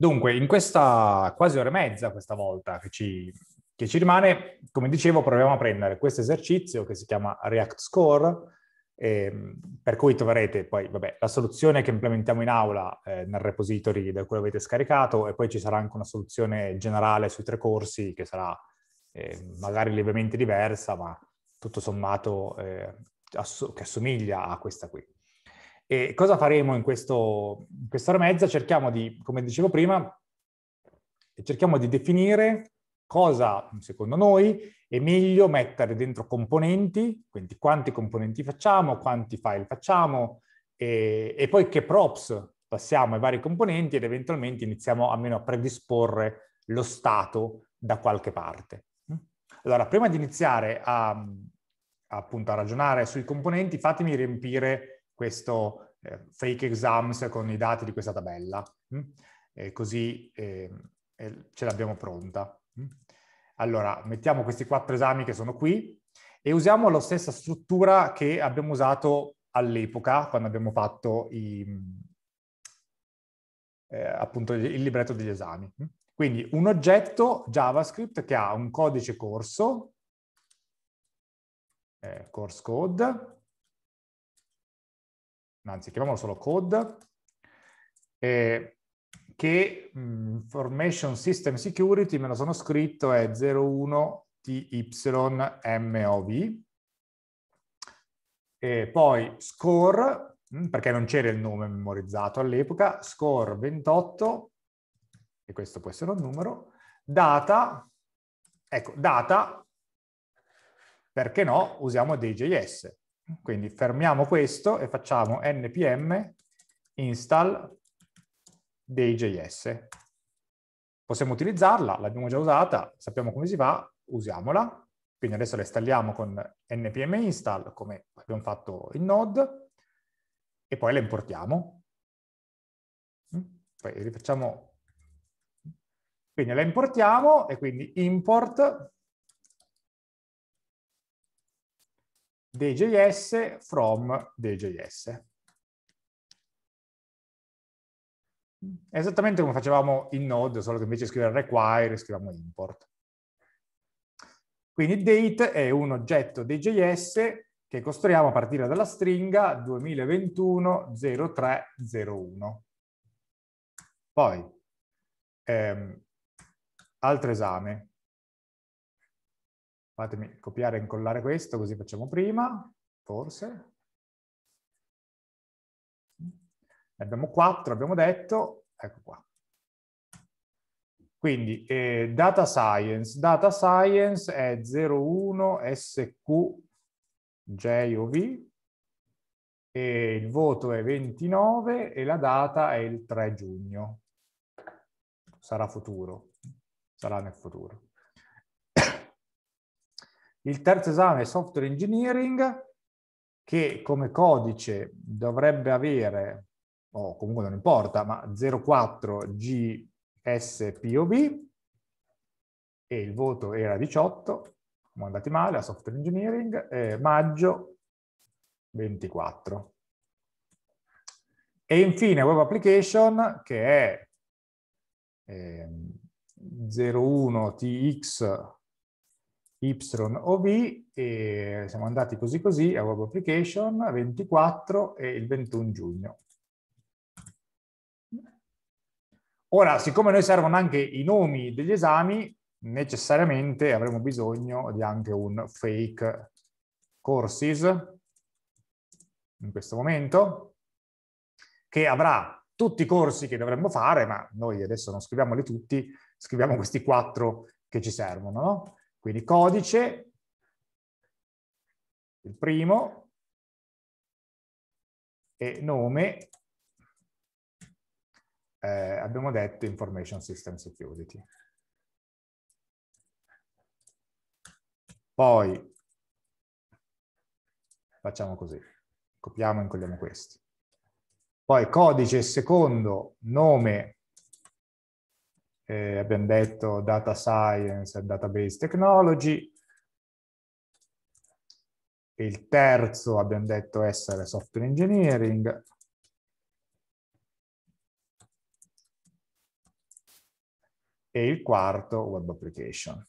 Dunque, in questa quasi ora e mezza, questa volta che ci, che ci, rimane, come dicevo, proviamo a prendere questo esercizio che si chiama React Score, eh, per cui troverete poi vabbè, la soluzione che implementiamo in aula eh, nel repository da cui avete scaricato e poi ci sarà anche una soluzione generale sui tre corsi che sarà eh, magari lievemente diversa, ma tutto sommato eh, ass- che assomiglia a questa qui. E cosa faremo in, questo, in quest'ora e mezza? Cerchiamo di, come dicevo prima, cerchiamo di definire cosa, secondo noi, è meglio mettere dentro componenti, quindi quanti componenti facciamo, quanti file facciamo, e, e poi che props passiamo ai vari componenti ed eventualmente iniziamo almeno a predisporre lo stato da qualche parte. Allora, prima di iniziare a, appunto, a ragionare sui componenti, fatemi riempire questo eh, fake exams con i dati di questa tabella, eh, così eh, ce l'abbiamo pronta. Mm? Allora, mettiamo questi quattro esami che sono qui e usiamo la stessa struttura che abbiamo usato all'epoca, quando abbiamo fatto i, mm, eh, appunto il libretto degli esami. Quindi un oggetto JavaScript che ha un codice corso, eh, course code, anzi chiamiamolo solo code, eh, che mm, Information System Security me lo sono scritto è 01TYMOV, e poi score, mm, perché non c'era il nome memorizzato all'epoca, score 28, e questo può essere un numero, data, ecco, data, perché no, usiamo DJS. Quindi fermiamo questo e facciamo npm install dei.js. Possiamo utilizzarla, l'abbiamo già usata, sappiamo come si fa, usiamola. Quindi adesso la installiamo con npm install, come abbiamo fatto in Node, e poi la importiamo. Mm, poi rifacciamo... Quindi la importiamo e quindi import DJS from DJS. esattamente come facevamo in Node, solo che invece di scrivere require scriviamo import. Quindi date è un oggetto DJS che costruiamo a partire dalla stringa 2021-0301. Poi, ehm, altro esame. Fatemi copiare e incollare questo, così facciamo prima, forse. Ne abbiamo 4, abbiamo detto, ecco qua. Quindi eh, data science, data science è 01SQJOV e il voto è 29 e la data è il 3 giugno. Sarà futuro, sarà nel futuro. Il terzo esame è software engineering, che come codice dovrebbe avere, o oh, comunque non importa, ma 04GSPOB, e il voto era 18, siamo andati male a software engineering, eh, maggio 24. E infine web application che è eh, 01TX Y YOV e siamo andati così così a web application 24 e il 21 giugno. Ora, siccome noi servono anche i nomi degli esami, necessariamente avremo bisogno di anche un fake courses in questo momento, che avrà tutti i corsi che dovremmo fare, ma noi adesso non scriviamoli tutti, scriviamo questi quattro che ci servono, no? Quindi codice, il primo, e nome, eh, abbiamo detto Information System Security. Poi facciamo così, copiamo e incolliamo questi. Poi codice, secondo, nome, eh, abbiamo detto data science e database technology. Il terzo abbiamo detto essere software engineering. E il quarto web application.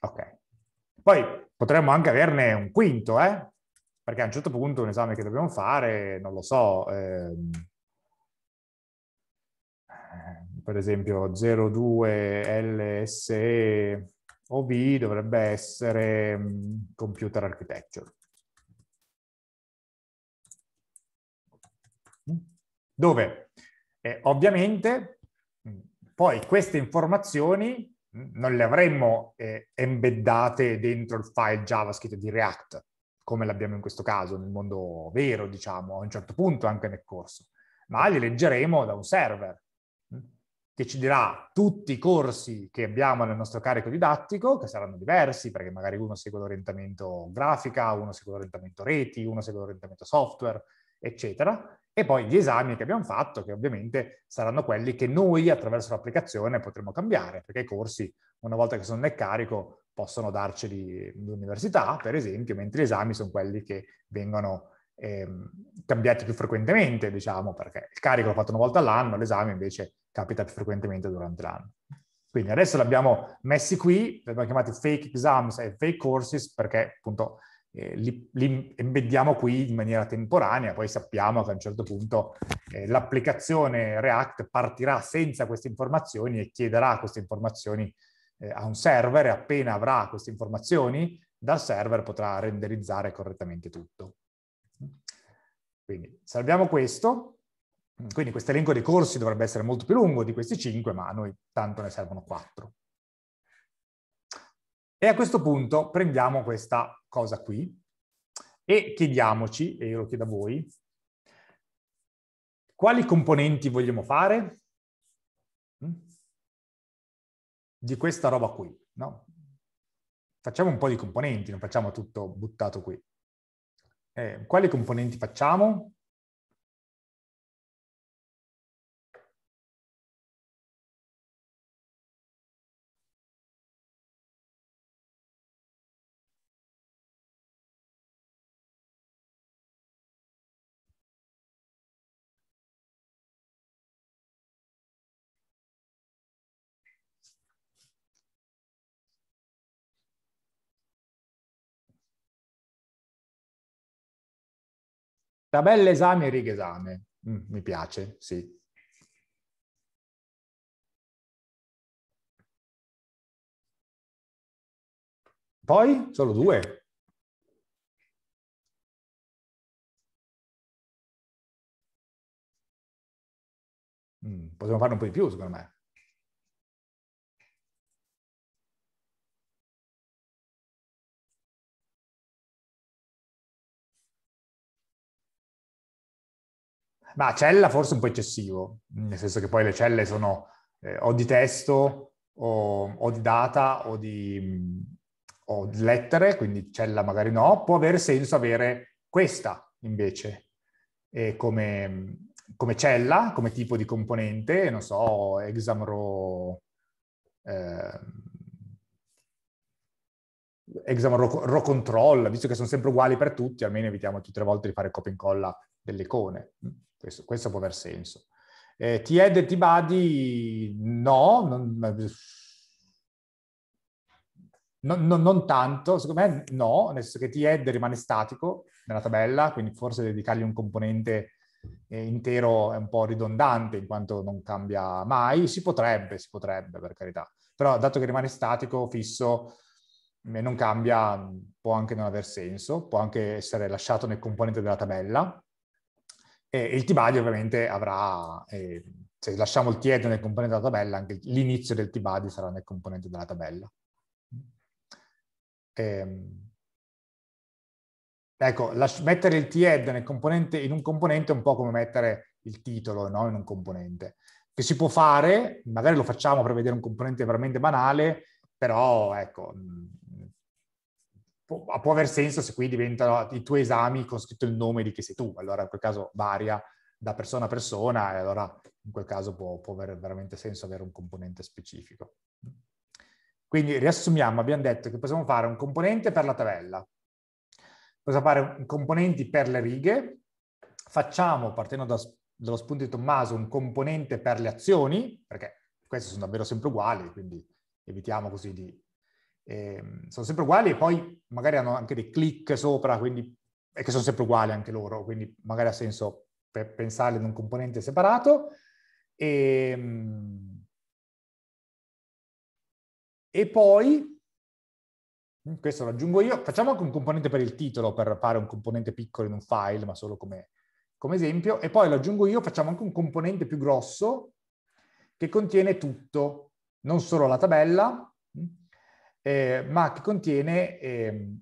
Ok. Poi potremmo anche averne un quinto, eh? Perché a un certo punto un esame che dobbiamo fare, non lo so, ehm, ehm per esempio 02LSE OV dovrebbe essere computer architecture. Mm? Dove eh, ovviamente poi queste informazioni non le avremmo eh, embeddate dentro il file JavaScript di React, come l'abbiamo in questo caso, nel mondo vero, diciamo, a un certo punto anche nel corso, ma li leggeremo da un server mm, che ci dirà tutti i corsi che abbiamo nel nostro carico didattico, che saranno diversi, perché magari uno segue l'orientamento grafica, uno segue l'orientamento reti, uno segue l'orientamento software, eccetera, e poi gli esami che abbiamo fatto, che ovviamente saranno quelli che noi attraverso l'applicazione potremo cambiare, perché i corsi, una volta che sono nel carico, possono darceli l'università, per esempio, mentre gli esami sono quelli che vengono ehm, cambiati più frequentemente, diciamo, perché il carico l'ho fatto una volta all'anno, l'esame invece capita più frequentemente durante l'anno. Quindi adesso l'abbiamo messi qui, l'abbiamo chiamati fake exams e fake courses perché appunto eh, li, li, embeddiamo qui in maniera temporanea, poi sappiamo che a un certo punto eh, l'applicazione React partirà senza queste informazioni e chiederà queste informazioni eh, a un server e appena avrà queste informazioni, dal server potrà renderizzare correttamente tutto. Quindi salviamo questo, quindi questo elenco dei corsi dovrebbe essere molto più lungo di questi 5, ma a noi tanto ne servono 4. E a questo punto prendiamo questa cosa qui e chiediamoci, e io lo chiedo a voi, quali componenti vogliamo fare? di questa roba qui, no? Facciamo un po' di componenti, non facciamo tutto buttato qui. Eh, quali componenti facciamo? Tabelle esame, righe esame. Mm, mi piace, sì. Poi? Solo due? Mm, possiamo farne un po' di più, secondo me. Ma cella forse un po' eccessivo, nel senso che poi le celle sono eh, o di testo o, o di data o di, o di, lettere, quindi cella magari no, può avere senso avere questa invece eh, come, come, cella, come tipo di componente, non so, examro... Eh, exam row, row, control, visto che sono sempre uguali per tutti, almeno evitiamo tutte le volte di fare copia e incolla delle icone. Questo, questo può aver senso. Eh, T-Head e T-Body no, non, non, non, non, tanto, secondo me no, nel senso che T-Head rimane statico nella tabella, quindi forse dedicargli un componente eh, intero è un po' ridondante in quanto non cambia mai, si potrebbe, si potrebbe per carità, però dato che rimane statico, fisso, non cambia, può anche non aver senso, può anche essere lasciato nel componente della tabella, e il T-Buddy ovviamente avrà, eh, se lasciamo il t nel componente della tabella, anche l'inizio del T-Buddy sarà nel componente della tabella. E, ehm, ecco, mettere il T-Head in un componente è un po' come mettere il titolo no? in un componente, che si può fare, magari lo facciamo per vedere un componente veramente banale, però ecco, può, può aver senso se qui diventano i tuoi esami con scritto il nome di chi sei tu, allora in quel caso varia da persona a persona e allora in quel caso può, può avere veramente senso avere un componente specifico. Quindi riassumiamo, abbiamo detto che possiamo fare un componente per la tabella, possiamo fare componenti per le righe, facciamo, partendo da, dallo spunto di Tommaso, un componente per le azioni, perché queste sono davvero sempre uguali, quindi evitiamo così di eh, sono sempre uguali e poi magari hanno anche dei click sopra, quindi, e che sono sempre uguali anche loro, quindi magari ha senso pe- pensare in un componente separato. E, ehm, e poi, mm, questo lo aggiungo io, facciamo anche un componente per il titolo per fare un componente piccolo in un file, ma solo come, come esempio, e poi lo aggiungo io, facciamo anche un componente più grosso che contiene tutto, non solo la tabella, eh, ma che contiene eh,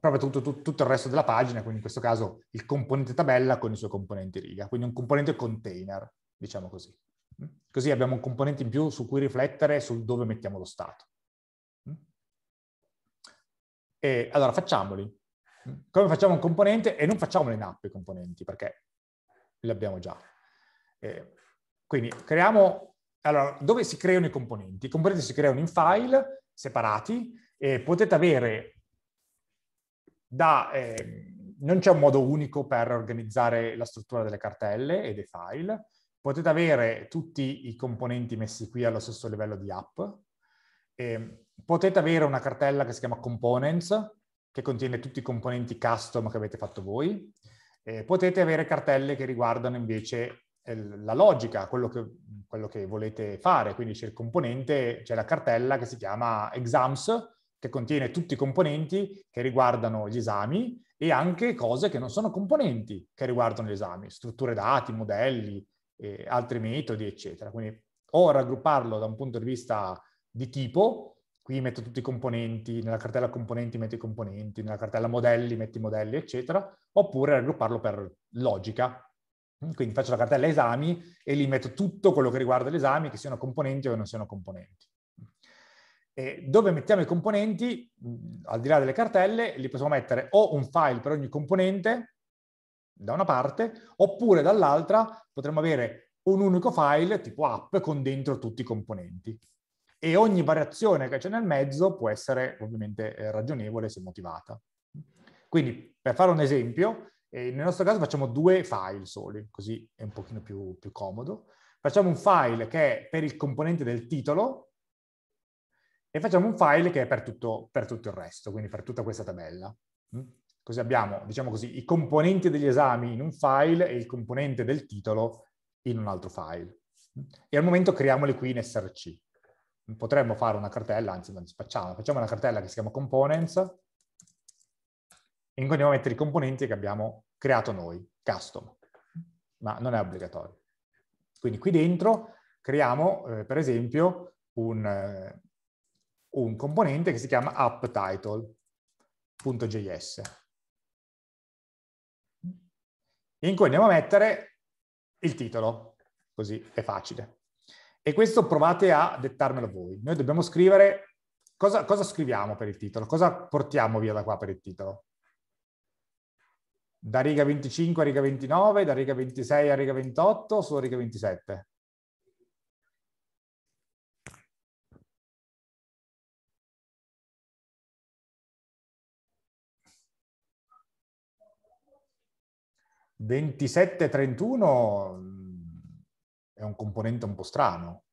proprio tutto, tutto, tutto, il resto della pagina, quindi in questo caso il componente tabella con i suoi componenti riga, quindi un componente container, diciamo così. Mm? Così abbiamo un componente in più su cui riflettere sul dove mettiamo lo stato. Mm? E allora facciamoli. Mm? Come facciamo un componente? E non facciamo le nappe i componenti, perché li abbiamo già. Eh, quindi creiamo... Allora, dove si creano i componenti? I componenti si creano in file separati e potete avere da... Eh, non c'è un modo unico per organizzare la struttura delle cartelle e dei file. Potete avere tutti i componenti messi qui allo stesso livello di app. E ehm, potete avere una cartella che si chiama components, che contiene tutti i componenti custom che avete fatto voi. E potete avere cartelle che riguardano invece la logica, quello che, quello che, volete fare. Quindi c'è il componente, c'è la cartella che si chiama exams, che contiene tutti i componenti che riguardano gli esami e anche cose che non sono componenti che riguardano gli esami, strutture dati, modelli, eh, altri metodi, eccetera. Quindi o raggrupparlo da un punto di vista di tipo, qui metto tutti i componenti, nella cartella componenti metto i componenti, nella cartella modelli metto i modelli, eccetera, oppure raggrupparlo per logica, Mm, quindi faccio la cartella esami e lì metto tutto quello che riguarda gli esami, che siano componenti o che non siano componenti. E dove mettiamo i componenti, mm, al di là delle cartelle, li possiamo mettere o un file per ogni componente, da una parte, oppure dall'altra potremmo avere un unico file tipo app con dentro tutti i componenti. E ogni variazione che c'è nel mezzo può essere ovviamente eh, ragionevole se motivata. Quindi, per fare un esempio, e nel nostro caso facciamo due file soli, così è un pochino più, più comodo. Facciamo un file che è per il componente del titolo e facciamo un file che è per tutto, per tutto il resto, quindi per tutta questa tabella. Mm? Così abbiamo, diciamo così, i componenti degli esami in un file e il componente del titolo in un altro file. Mm? E al momento creiamoli qui in SRC. Potremmo fare una cartella, anzi non facciamo, facciamo una cartella che si chiama components, e in cui andiamo a mettere i componenti che abbiamo creato noi, custom, ma non è obbligatorio. Quindi qui dentro creiamo, eh, per esempio, un, eh, un componente che si chiama apptitle.js in cui andiamo a mettere il titolo, così è facile. E questo provate a dettarmelo voi. Noi dobbiamo scrivere, cosa, cosa, scriviamo per il titolo? Cosa portiamo via da qua per il titolo? da riga 25 a riga 29, da riga 26 a riga 28, solo riga 27. Ventisette trentuno mm, è un componente un po' strano.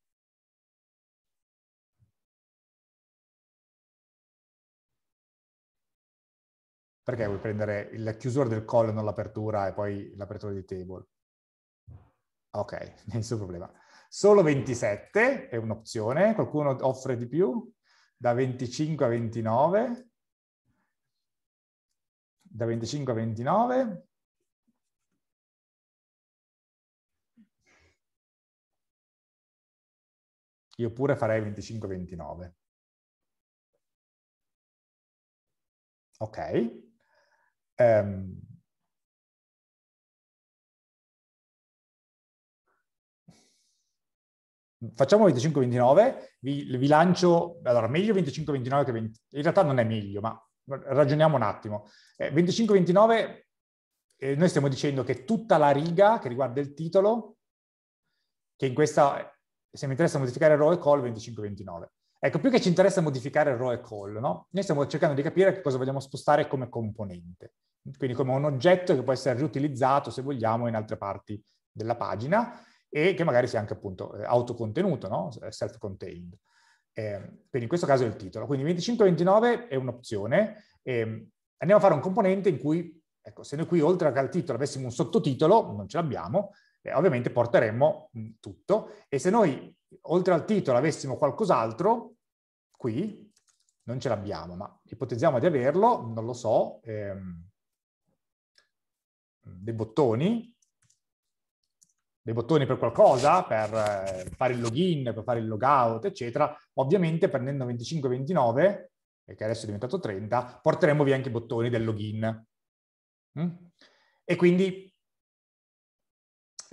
perché vuoi prendere la chiusura del collo, non l'apertura e poi l'apertura di table? Ok, nessun problema. Solo 27 è un'opzione, qualcuno offre di più, da 25 a 29, da 25 a 29, io pure farei 25-29. a Ok, ehm, facciamo 25-29, vi, vi, lancio, allora meglio 25-29 che 20, in realtà non è meglio, ma ragioniamo un attimo. Eh, 25-29, eh, noi stiamo dicendo che tutta la riga che riguarda il titolo, che in questa, se mi interessa modificare il e call, 25-29. Ecco, più che ci interessa modificare il row e call, no? Noi stiamo cercando di capire che cosa vogliamo spostare come componente, quindi come un oggetto che può essere riutilizzato, se vogliamo, in altre parti della pagina e che magari sia anche appunto eh, autocontenuto, no? self-contained. Eh, quindi in questo caso è il titolo. Quindi 2529 è un'opzione. Eh, andiamo a fare un componente in cui, ecco, se noi qui oltre al titolo avessimo un sottotitolo, non ce l'abbiamo, eh, ovviamente porteremmo mm, tutto. E se noi oltre al titolo avessimo qualcos'altro, qui non ce l'abbiamo, ma ipotizziamo di averlo, non lo so, ehm, dei bottoni, dei bottoni per qualcosa, per eh, fare il login, per fare il logout, eccetera. Ovviamente prendendo 25 25,29, che adesso è diventato 30, porteremo via anche i bottoni del login. Mm? E quindi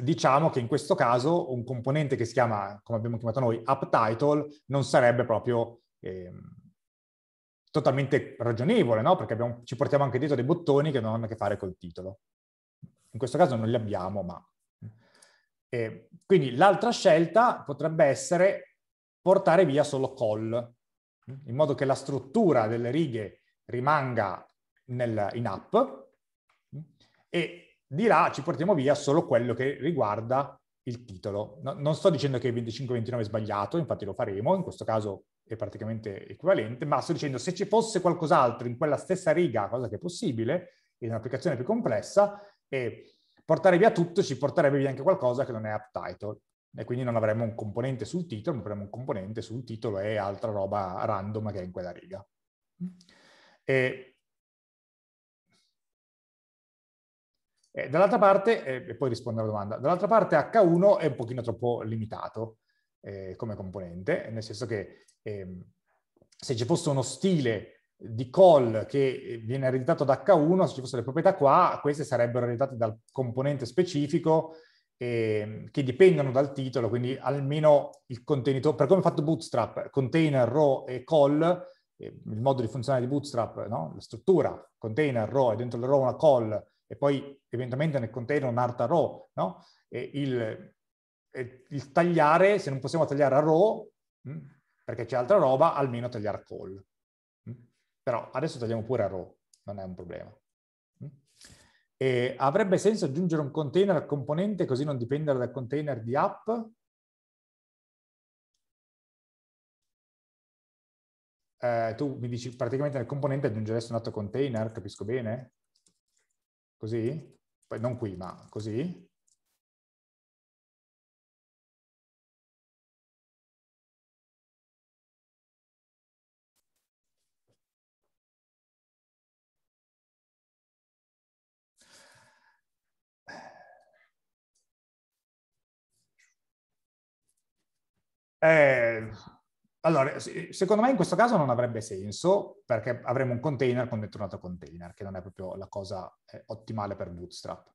diciamo che in questo caso un componente che si chiama, come abbiamo chiamato noi, uptitle, non sarebbe proprio eh, totalmente ragionevole, no? Perché abbiamo, ci portiamo anche dietro dei bottoni che non hanno a che fare col titolo. In questo caso non li abbiamo, ma... Eh, quindi l'altra scelta potrebbe essere portare via solo call, in modo che la struttura delle righe rimanga nel, in app e di là ci portiamo via solo quello che riguarda il titolo. No, non sto dicendo che 25-29 è sbagliato, infatti lo faremo, in questo caso è praticamente equivalente, ma sto dicendo se ci fosse qualcos'altro in quella stessa riga, cosa che è possibile, in un'applicazione più complessa, e portare via tutto ci porterebbe via anche qualcosa che non è app title. E quindi non avremmo un componente sul titolo, ma avremmo un componente sul titolo e altra roba random che è in quella riga. E Eh, dall'altra parte, eh, e poi rispondo alla domanda, dall'altra parte H1 è un pochino troppo limitato eh, come componente, nel senso che ehm, se ci fosse uno stile di call che eh, viene ereditato da H1, se ci fossero le proprietà qua, queste sarebbero ereditate dal componente specifico ehm, che dipendono dal titolo, quindi almeno il contenitore, per come è fatto Bootstrap, container, row e call, eh, il modo di funzionare di Bootstrap, no? la struttura, container, row e dentro la row una call, e poi eventualmente nel container un'arta RAW, no? il, il, tagliare, se non possiamo tagliare a RAW, mm, perché c'è altra roba, almeno tagliare a call. Mm. Però adesso tagliamo pure a RAW, non è un problema. Mm. E avrebbe senso aggiungere un container al componente così non dipendere dal container di app? Eh, tu mi dici praticamente nel componente aggiungeresti un altro container, capisco bene? Così? Poi non qui, ma così. Eh, allora, eh, secondo me in questo caso non avrebbe senso perché avremo un container con dentro un altro container, che non è proprio la cosa eh, ottimale per Bootstrap.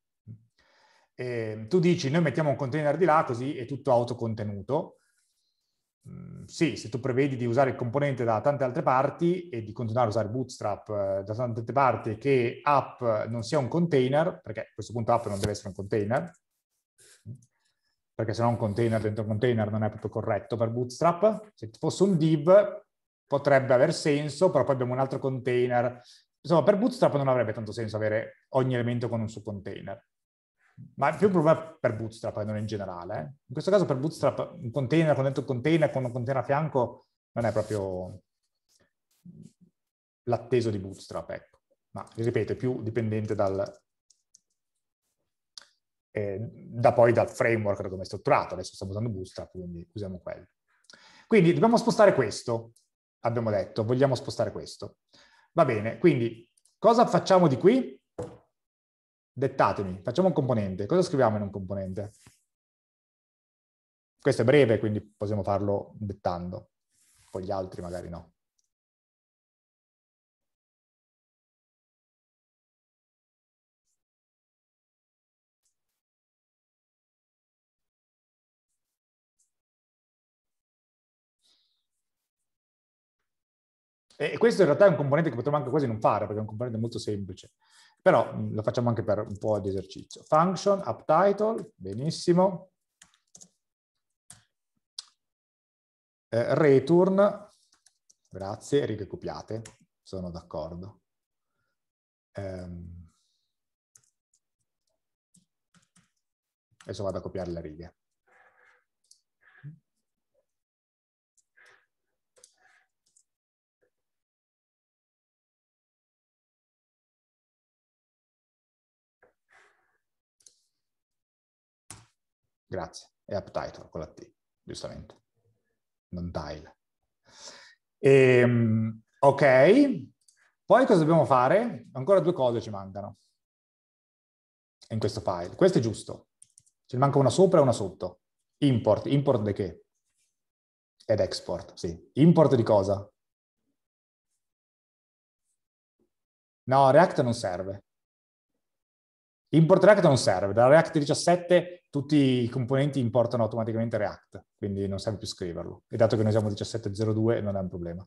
E mm, tu dici, noi mettiamo un container di là così è tutto autocontenuto. Mm, sì, se tu prevedi di usare il componente da tante altre parti e di continuare a usare Bootstrap eh, da tante altre parti che app non sia un container, perché a questo punto app non deve essere un container, perché sennò un container dentro un container non è proprio corretto per Bootstrap. Se fosse un div potrebbe aver senso, però poi abbiamo un altro container. Insomma, per Bootstrap non avrebbe tanto senso avere ogni elemento con un suo container. Ma è più problema per Bootstrap non in generale. Eh. In questo caso per Bootstrap un container con dentro un container, con un container a fianco, non è proprio l'atteso di Bootstrap, ecco. Ma, ripeto, è più dipendente dal, eh, da poi dal framework da come è strutturato. Adesso stiamo usando Bootstrap, quindi usiamo quello. Quindi dobbiamo spostare questo, abbiamo detto, vogliamo spostare questo. Va bene, quindi cosa facciamo di qui? Dettatemi, facciamo un componente. Cosa scriviamo in un componente? Questo è breve, quindi possiamo farlo dettando. Poi gli altri magari no. E questo in realtà è un componente che potremmo anche quasi non fare, perché è un componente molto semplice, però lo facciamo anche per un po' di esercizio. Function, uptitle, benissimo. Eh, return, grazie, righe copiate, sono d'accordo. Um, adesso vado a copiare le righe. Grazie. È uptitle con la T, giustamente. Non tile. E, ehm, ok. Poi cosa dobbiamo fare? Ancora due cose ci mancano. In questo file. Questo è giusto. Ce ne manca una sopra e una sotto. Import. Import di che? Ed export, sì. Import di cosa? No, React non serve. Import React non serve, da React 17 tutti i componenti importano automaticamente React, quindi non serve più scriverlo. E dato che noi siamo 17.02 non è un problema.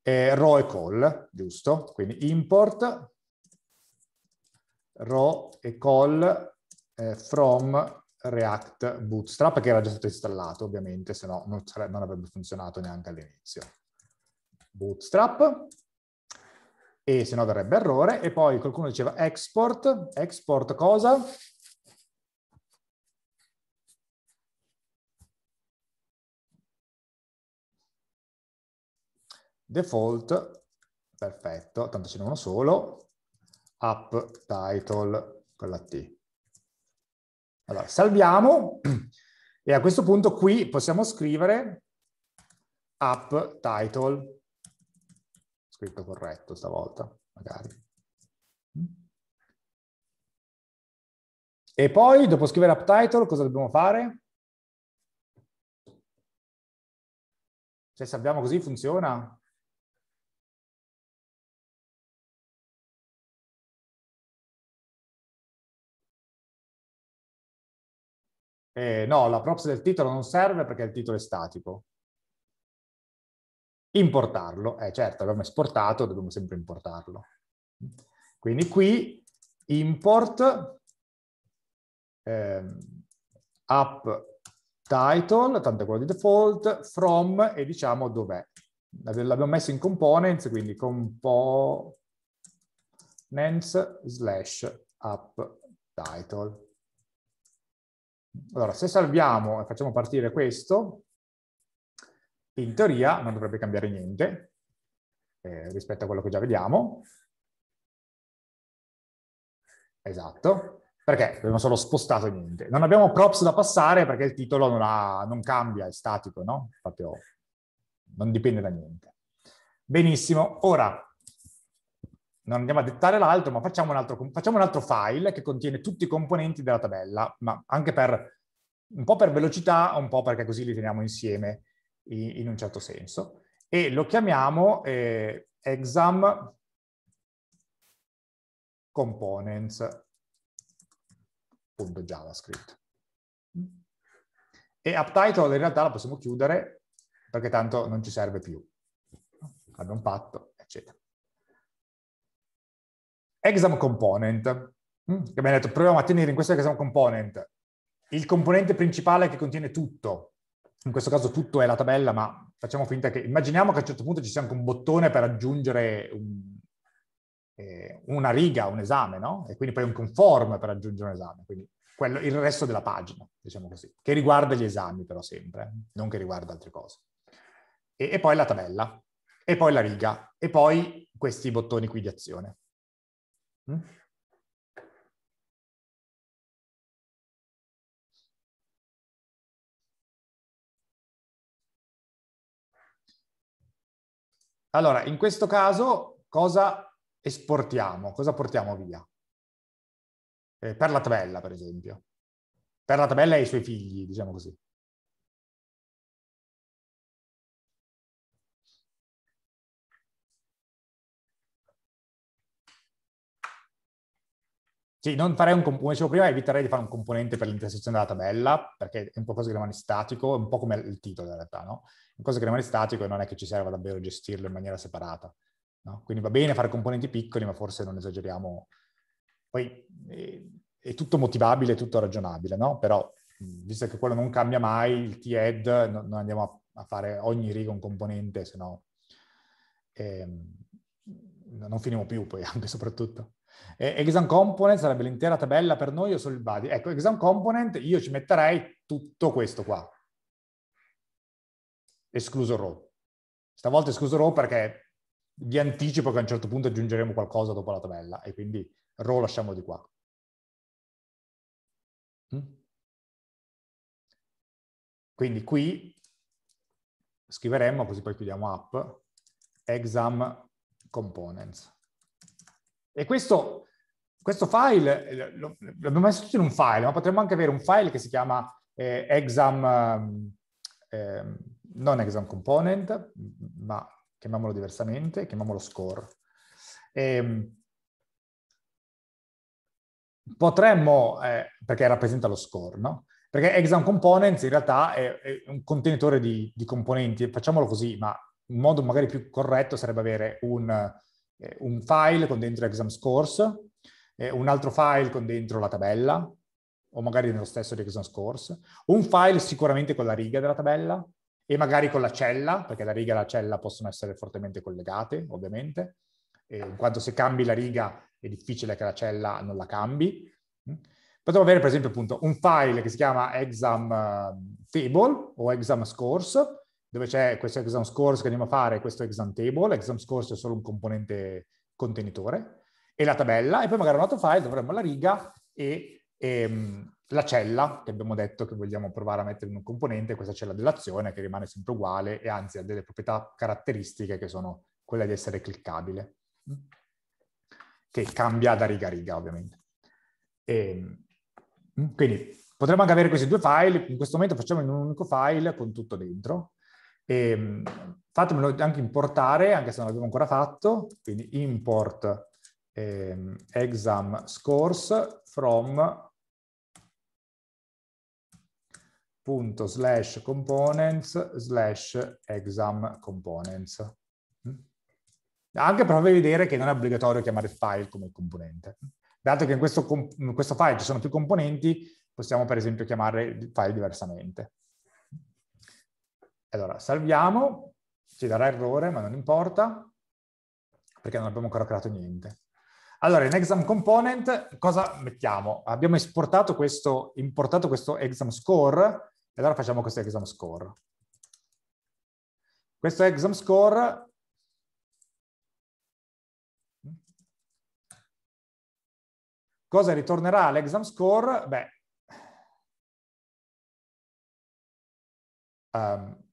Eh, row e call, giusto? Quindi import raw e call eh, from React Bootstrap, che era già stato installato ovviamente, se no non, non avrebbe funzionato neanche all'inizio. Bootstrap, e se no verrebbe errore. E poi qualcuno diceva export, export cosa? Default, perfetto, tanto ce n'è uno solo, app title, quella T. Allora, salviamo e a questo punto qui possiamo scrivere app title scritto corretto stavolta, magari. E poi, dopo scrivere uptitle, cosa dobbiamo fare? Cioè, salviamo così, funziona? Eh, no, la props del titolo non serve perché il titolo è statico. Importarlo, eh certo, l'abbiamo esportato, dobbiamo sempre importarlo. Quindi qui import eh, app title, tanto è quello di default, from e diciamo dov'è. L'abbiamo messo in components, quindi components slash app title. Allora, se salviamo e facciamo partire questo, in teoria non dovrebbe cambiare niente eh, rispetto a quello che già vediamo. Esatto, perché abbiamo solo spostato niente. Non abbiamo props da passare perché il titolo non, ha, non cambia, è statico, no? Proprio oh, non dipende da niente. Benissimo, ora non andiamo a dettare l'altro, ma facciamo un, altro, facciamo un, altro, file che contiene tutti i componenti della tabella, ma anche per, un po' per velocità, un po' perché così li teniamo insieme in, in un certo senso, e lo chiamiamo eh, exam components.javascript. E uptitle in realtà la possiamo chiudere perché tanto non ci serve più. Abbiamo fatto, eccetera. Exam component. Mm, abbiamo detto proviamo a tenere in questo exam component il componente principale che contiene tutto, in questo caso tutto è la tabella, ma facciamo finta che, immaginiamo che a un certo punto ci sia anche un bottone per aggiungere un, eh, una riga, un esame, no? E quindi poi un conform per aggiungere un esame, quindi quello, il resto della pagina, diciamo così, che riguarda gli esami però sempre, non che riguarda altre cose. E, e poi la tabella, e poi la riga, e poi questi bottoni qui di azione. Mm? Allora, in questo caso cosa esportiamo? Cosa portiamo via? Eh, per la tabella, per esempio. Per la tabella e i suoi figli, diciamo così. Sì, non farei un come dicevo prima, eviterei di fare un componente per l'intersezione della tabella, perché è un po' qualcosa che rimane statico, è un po' come il titolo in realtà, no? cosa che rimane statico e non è che ci serva davvero gestirlo in maniera separata. No? Quindi va bene fare componenti piccoli, ma forse non esageriamo. Poi è, eh, è tutto motivabile, è tutto ragionabile, no? Però, visto che quello non cambia mai, il T-head, non andiamo a, a, fare ogni riga un componente, se no ehm, non finiamo più poi, anche soprattutto. E, exam component sarebbe l'intera tabella per noi o solo il body? Ecco, exam component, io ci metterei tutto questo qua, escluso Raw. Stavolta escluso Raw perché vi anticipo che a un certo punto aggiungeremo qualcosa dopo la tabella e quindi Raw lasciamo di qua. Mm? Quindi qui scriveremo, così poi chiudiamo app, exam components. E questo, questo file, eh, l'abbiamo messo tutto in un file, ma potremmo anche avere un file che si chiama eh, exam... Eh, non exam component, ma chiamiamolo diversamente, chiamiamolo score. E ehm, potremmo, eh, perché rappresenta lo score, no? Perché exam components in realtà è, è un contenitore di, di, componenti, facciamolo così, ma un modo magari più corretto sarebbe avere un, eh, un file con dentro exam scores, eh, un altro file con dentro la tabella, o magari nello stesso di exam scores, un file sicuramente con la riga della tabella, e magari con la cella, perché la riga e la cella possono essere fortemente collegate, ovviamente. E quanto se cambi la riga è difficile che la cella non la cambi. Potremmo avere, per esempio, appunto, un file che si chiama exam eh, table o exam scores, dove c'è questo exam scores che andiamo a fare, questo exam table. Exam scores è solo un componente contenitore e la tabella, e poi magari un altro file dove avremo la riga e, e, ehm, la cella che abbiamo detto che vogliamo provare a mettere in un componente, questa cella dell'azione che rimane sempre uguale e anzi ha delle proprietà caratteristiche che sono quella di essere cliccabile, che cambia da riga a riga ovviamente. E, ehm, quindi potremmo anche avere questi due file, in questo momento facciamo in un unico file con tutto dentro. E, ehm, fatemelo anche importare, anche se non l'abbiamo ancora fatto, quindi import eh, exam scores from punto slash components slash exam components. Mm. Anche per farvi vedere che non è obbligatorio chiamare file come componente. Dato che in questo, in questo file ci sono più componenti, possiamo per esempio chiamare il file diversamente. Allora, salviamo, ci darà errore, ma non importa, perché non abbiamo ancora creato niente. Allora, in exam component cosa mettiamo? Abbiamo esportato questo, importato questo exam score e allora facciamo questo exam score. Questo exam score cosa ritornerà all'exam score? Beh, um,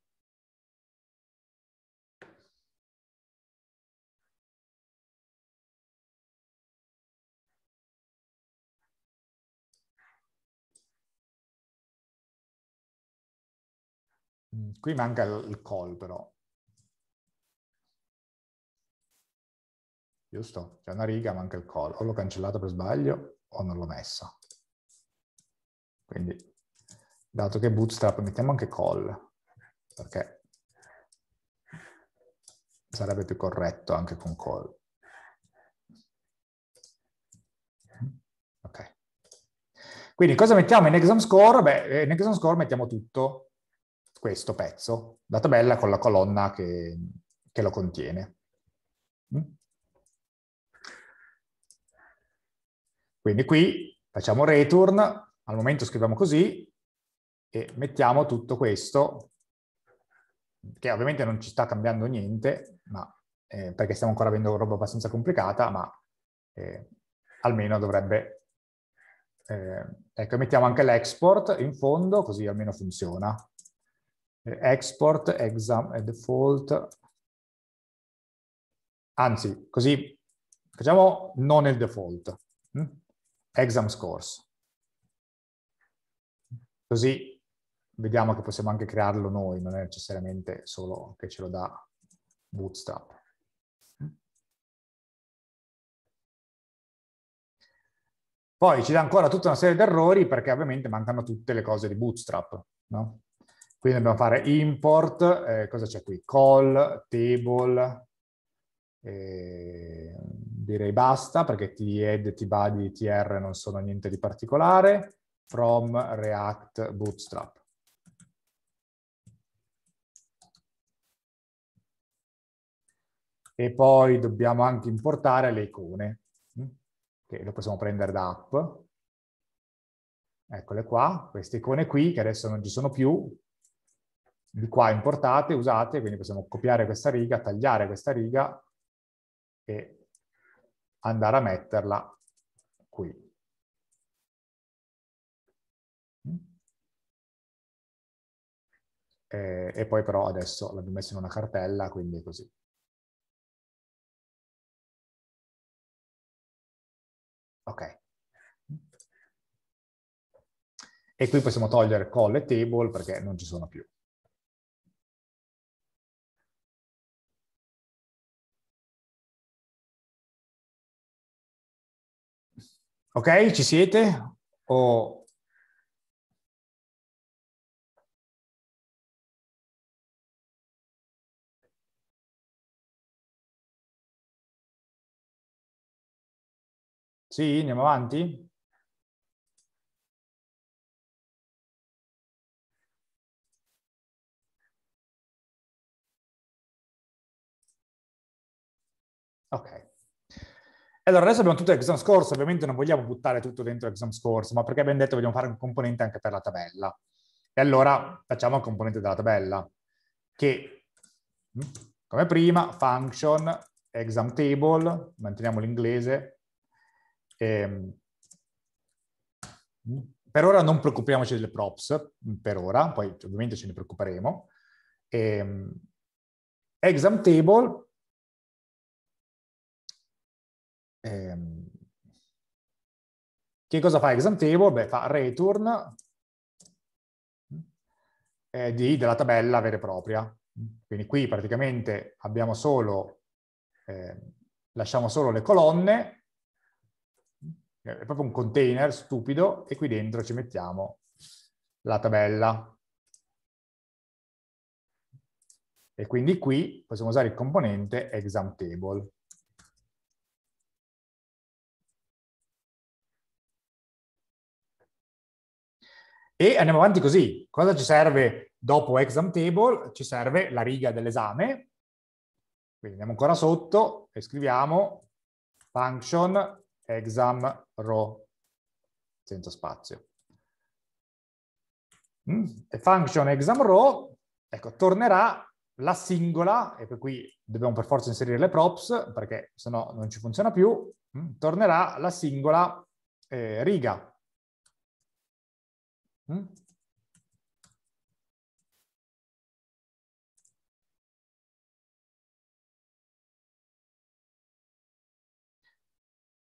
Mm, qui manca il call però. Giusto? C'è una riga, manca il call. O l'ho cancellato per sbaglio o non l'ho messo. Quindi, dato che Bootstrap, mettiamo anche call, perché sarebbe più corretto anche con call. Ok. Quindi cosa mettiamo in exam score? Beh, in exam score mettiamo tutto, questo pezzo, la tabella con la colonna che, che lo contiene. Mm? Quindi qui facciamo return, al momento scriviamo così e mettiamo tutto questo, che ovviamente non ci sta cambiando niente, ma, eh, perché stiamo ancora avendo roba abbastanza complicata, ma eh, almeno dovrebbe... Eh, ecco, mettiamo anche l'export in fondo, così almeno funziona export, exam e default. Anzi, così facciamo non il default, mm? exam scores. Così vediamo che possiamo anche crearlo noi, non è necessariamente solo che ce lo dà Bootstrap. Poi ci dà ancora tutta una serie di errori perché ovviamente mancano tutte le cose di Bootstrap, no? Quindi dobbiamo fare import, eh, cosa c'è qui? Call, table, eh, direi basta perché TED, TBuddy, TR non sono niente di particolare, from, React, Bootstrap. E poi dobbiamo anche importare le icone, mm, che le possiamo prendere da app. Eccole qua, queste icone qui, che adesso non ci sono più, di qua importate, usate, quindi possiamo copiare questa riga, tagliare questa riga e andare a metterla qui. E, e poi però adesso l'abbiamo messa in una cartella, quindi è così. Ok. E qui possiamo togliere call e table perché non ci sono più. Ok, ci siete? O... Sì, andiamo avanti? Allora, adesso abbiamo tutto l'exam scorso, ovviamente non vogliamo buttare tutto dentro l'exam scorso, ma perché abbiamo detto vogliamo fare un componente anche per la tabella. E allora facciamo il componente della tabella, che mm, come prima, function, exam table, manteniamo l'inglese, ehm, mm, per ora non preoccupiamoci delle props, mm, per ora, poi ovviamente ce ne preoccuperemo. Ehm, exam table Ehm, che cosa fa exam table? Beh, fa return mm, eh, di, della tabella vera e propria. Quindi qui praticamente abbiamo solo, eh, lasciamo solo le colonne, mm, è proprio un container stupido, e qui dentro ci mettiamo la tabella. E quindi qui possiamo usare il componente exam table. e andiamo avanti così. Cosa ci serve dopo exam table? Ci serve la riga dell'esame, quindi andiamo ancora sotto e scriviamo function exam row senza spazio. Mm. E function exam row, ecco, tornerà la singola, e qui dobbiamo per forza inserire le props perché sennò non ci funziona più, mm. tornerà la singola eh, riga Mm?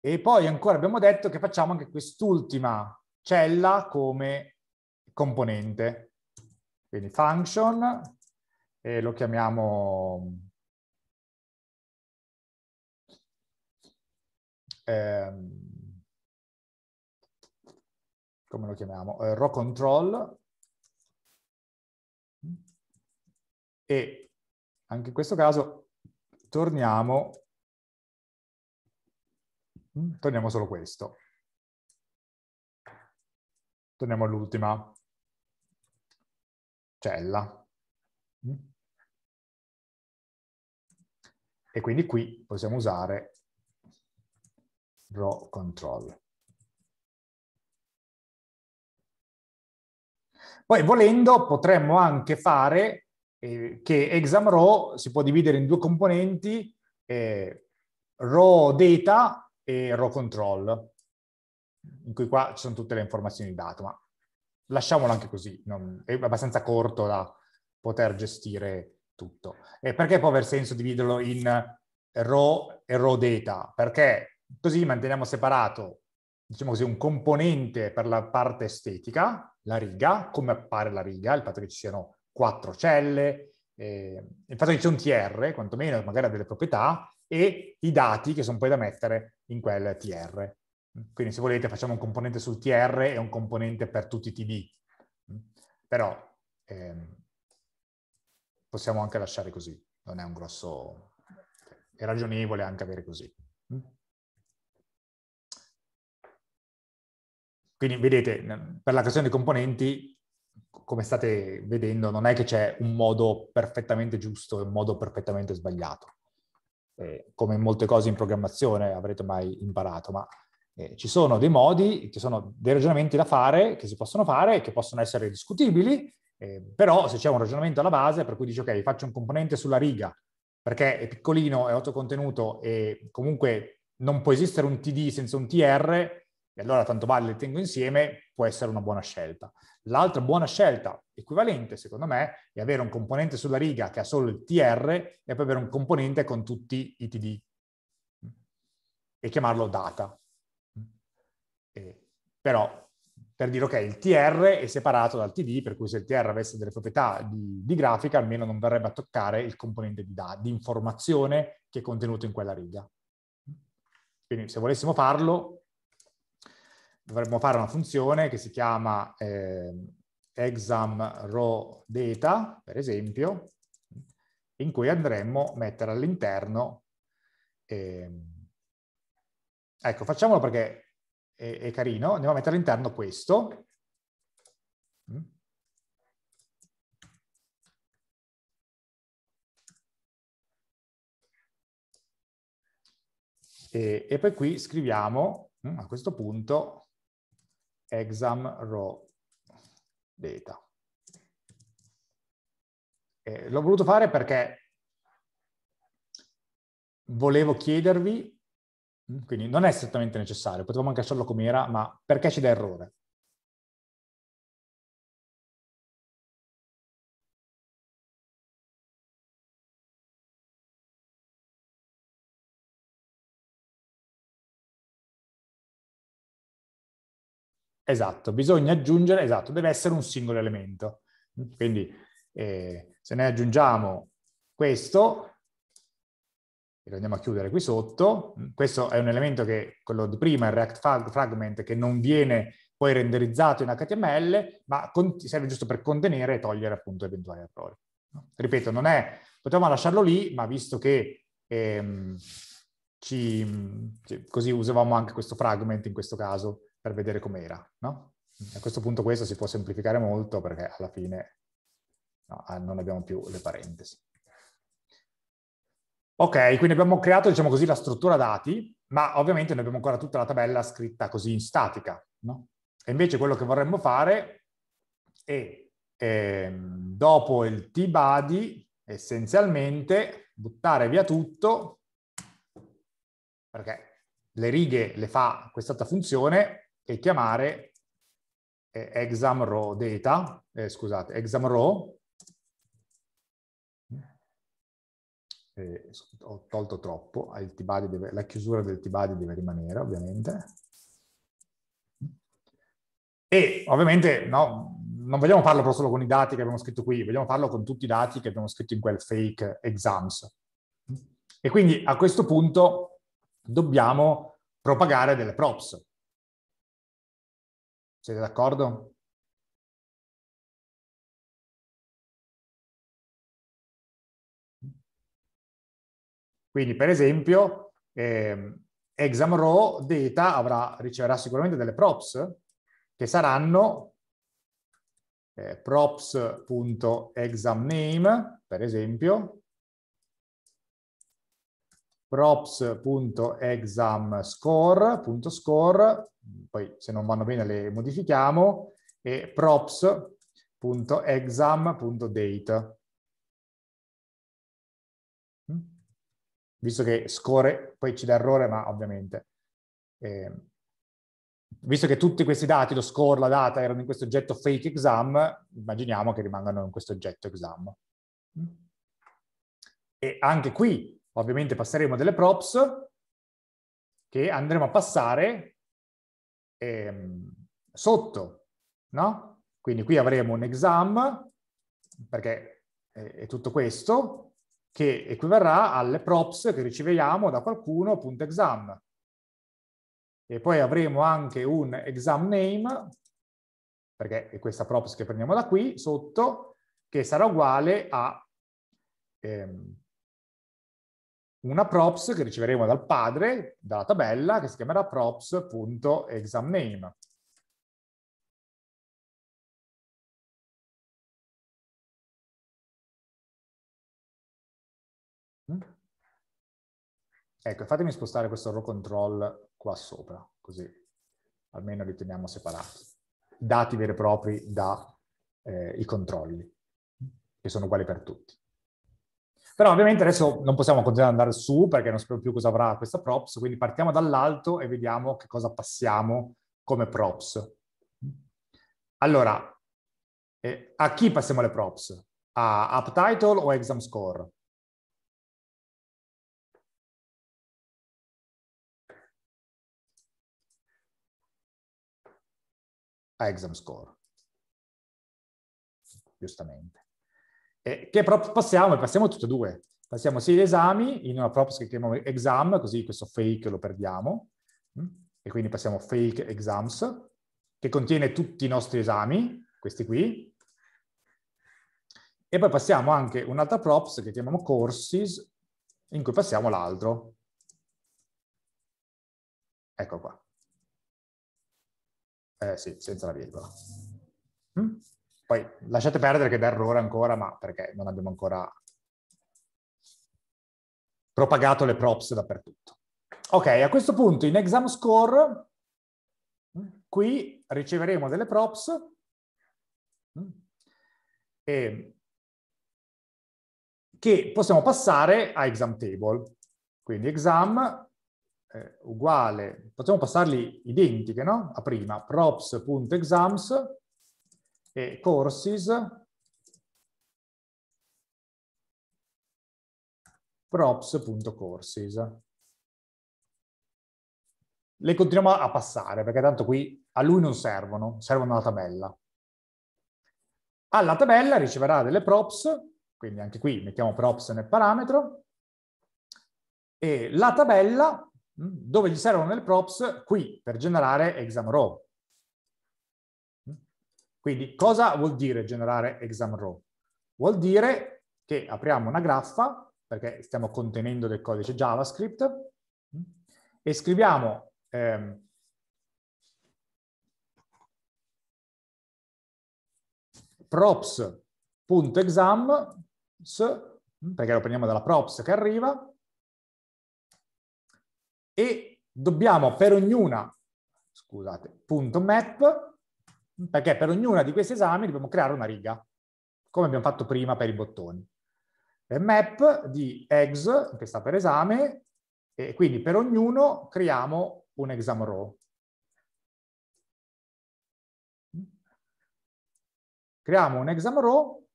E poi ancora abbiamo detto che facciamo anche quest'ultima cella come componente. Quindi function, e lo chiamiamo ehm, come lo chiamiamo, eh, row control e anche in questo caso torniamo, mm, torniamo solo questo. Torniamo all'ultima cella. Mm. E quindi qui possiamo usare row control. Poi volendo potremmo anche fare eh, che exam row si può dividere in due componenti, eh, row data e row control, in cui qua ci sono tutte le informazioni di dato, ma lasciamolo anche così, non, è abbastanza corto da poter gestire tutto. E perché può aver senso dividerlo in row e row data? Perché così manteniamo separato diciamo così, un componente per la parte estetica, la riga, come appare la riga, il fatto che ci siano quattro celle, eh, il fatto che c'è un TR, quantomeno magari ha delle proprietà, e i dati che sono poi da mettere in quel TR. Quindi se volete facciamo un componente sul TR e un componente per tutti i TD. Però ehm, possiamo anche lasciare così, non è un grosso... è ragionevole anche avere così. Quindi vedete, per la creazione dei componenti, come state vedendo, non è che c'è un modo perfettamente giusto e un modo perfettamente sbagliato. Eh, come in molte cose in programmazione avrete mai imparato, ma eh, ci sono dei modi, ci sono dei ragionamenti da fare, che si possono fare, che possono essere discutibili, eh, però se c'è un ragionamento alla base per cui dici ok, faccio un componente sulla riga, perché è piccolino, è autocontenuto e comunque non può esistere un TD senza un TR, e allora tanto vale le tengo insieme, può essere una buona scelta. L'altra buona scelta equivalente, secondo me, è avere un componente sulla riga che ha solo il TR e poi avere un componente con tutti i TD e chiamarlo data. E, però, per dire, ok, il TR è separato dal TD, per cui se il TR avesse delle proprietà di, di grafica, almeno non verrebbe a toccare il componente di, di informazione che è contenuto in quella riga. Quindi se volessimo farlo, dovremmo fare una funzione che si chiama eh, exam row data, per esempio, in cui andremmo a mettere all'interno... Eh, ecco, facciamolo perché è, è carino. Andiamo a mettere all'interno questo. Mm. E, e poi qui scriviamo, mm, a questo punto, exam raw data. Eh, l'ho voluto fare perché volevo chiedervi, quindi non è strettamente necessario, potevamo anche lasciarlo come era, ma perché c'è l'errore? Esatto, bisogna aggiungere, esatto, deve essere un singolo elemento. Quindi eh, se noi aggiungiamo questo, lo andiamo a chiudere qui sotto, questo è un elemento che, quello di prima, il React Fragment, che non viene poi renderizzato in HTML, ma serve giusto per contenere e togliere appunto eventuali errori. Ripeto, non è, potevamo lasciarlo lì, ma visto che ehm, ci, così usavamo anche questo fragment in questo caso, per vedere com'era, no? A questo punto questo si può semplificare molto perché alla fine no, ah, non abbiamo più le parentesi. Ok, quindi abbiamo creato, diciamo così, la struttura dati, ma ovviamente noi abbiamo ancora tutta la tabella scritta così in statica, no? E invece quello che vorremmo fare è, è ehm, dopo il t-body, essenzialmente, buttare via tutto, perché le righe le fa quest'altra funzione, e chiamare eh, exam row data, eh, scusate, exam row, eh, ho tolto troppo, deve, la chiusura del t-body deve rimanere ovviamente, e ovviamente no, non vogliamo farlo solo con i dati che abbiamo scritto qui, vogliamo farlo con tutti i dati che abbiamo scritto in quel fake exams. E quindi a questo punto dobbiamo propagare delle props. Siete d'accordo? Quindi, per esempio, eh, exam row data avrà, riceverà sicuramente delle props che saranno eh, props.examName, per esempio, props.examScore.score, poi se non vanno bene le modifichiamo, e props.exam.date. Mm? Visto che score, poi ci dà errore, ma ovviamente... Eh, visto che tutti questi dati, lo score, la data, erano in questo oggetto fake exam, immaginiamo che rimangano in questo oggetto exam. Mm? E anche qui ovviamente passeremo delle props che andremo a passare ehm, sotto, no? Quindi qui avremo un exam, perché è tutto questo, che equivarrà alle props che riceviamo da qualcuno.exam. E poi avremo anche un exam name, perché è questa props che prendiamo da qui, sotto, che sarà uguale a ehm, una props che riceveremo dal padre, dalla tabella, che si chiamerà props.examName. Mm. Ecco, fatemi spostare questo row control qua sopra, così almeno li teniamo separati. Dati veri e propri dai eh, controlli, che sono uguali per tutti. Però ovviamente adesso non possiamo continuare ad andare su perché non sappiamo più cosa avrà questa props, quindi partiamo dall'alto e vediamo che cosa passiamo come props. Allora, eh, a chi passiamo le props? A UpTitle o Exam Score? A Exam Score, giustamente eh, che però passiamo, e passiamo tutte e due. Passiamo sia gli esami in una proposta che chiamiamo exam, così questo fake lo perdiamo, mm? e quindi passiamo fake exams, che contiene tutti i nostri esami, questi qui, e poi passiamo anche un'altra props che chiamiamo courses, in cui passiamo l'altro. Ecco qua. Eh sì, senza la virgola. Mm? Poi lasciate perdere che da errore ancora, ma perché non abbiamo ancora propagato le props dappertutto. Ok, a questo punto in exam score mm, qui riceveremo delle props mm, e che possiamo passare a exam table. Quindi exam eh, uguale, possiamo passarli identiche, no? A prima, props.exams e courses props.courses. Le continuiamo a passare perché tanto qui a lui non servono, servono alla tabella. Alla tabella riceverà delle props, quindi anche qui mettiamo props nel parametro, e la tabella mm, dove gli servono le props qui per generare exam row. Quindi cosa vuol dire generare exam row? Vuol dire che apriamo una graffa, perché stiamo contenendo del codice JavaScript, e scriviamo ehm, props.exam, perché lo prendiamo dalla props che arriva, e dobbiamo per ognuna, scusate, punto map, perché per ognuna di questi esami dobbiamo creare una riga, come abbiamo fatto prima per i bottoni. Il map di eggs, che sta per esame, e quindi per ognuno creiamo un exam row. Creiamo un exam row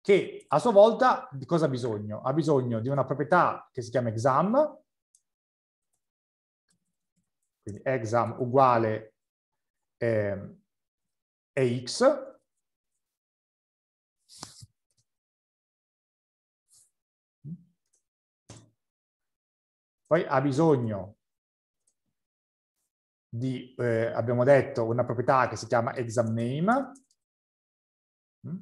che a sua volta di cosa ha bisogno? Ha bisogno di una proprietà che si chiama exam, quindi exam uguale eh, è x, poi ha bisogno di, eh, abbiamo detto, una proprietà che si chiama exam name, mm,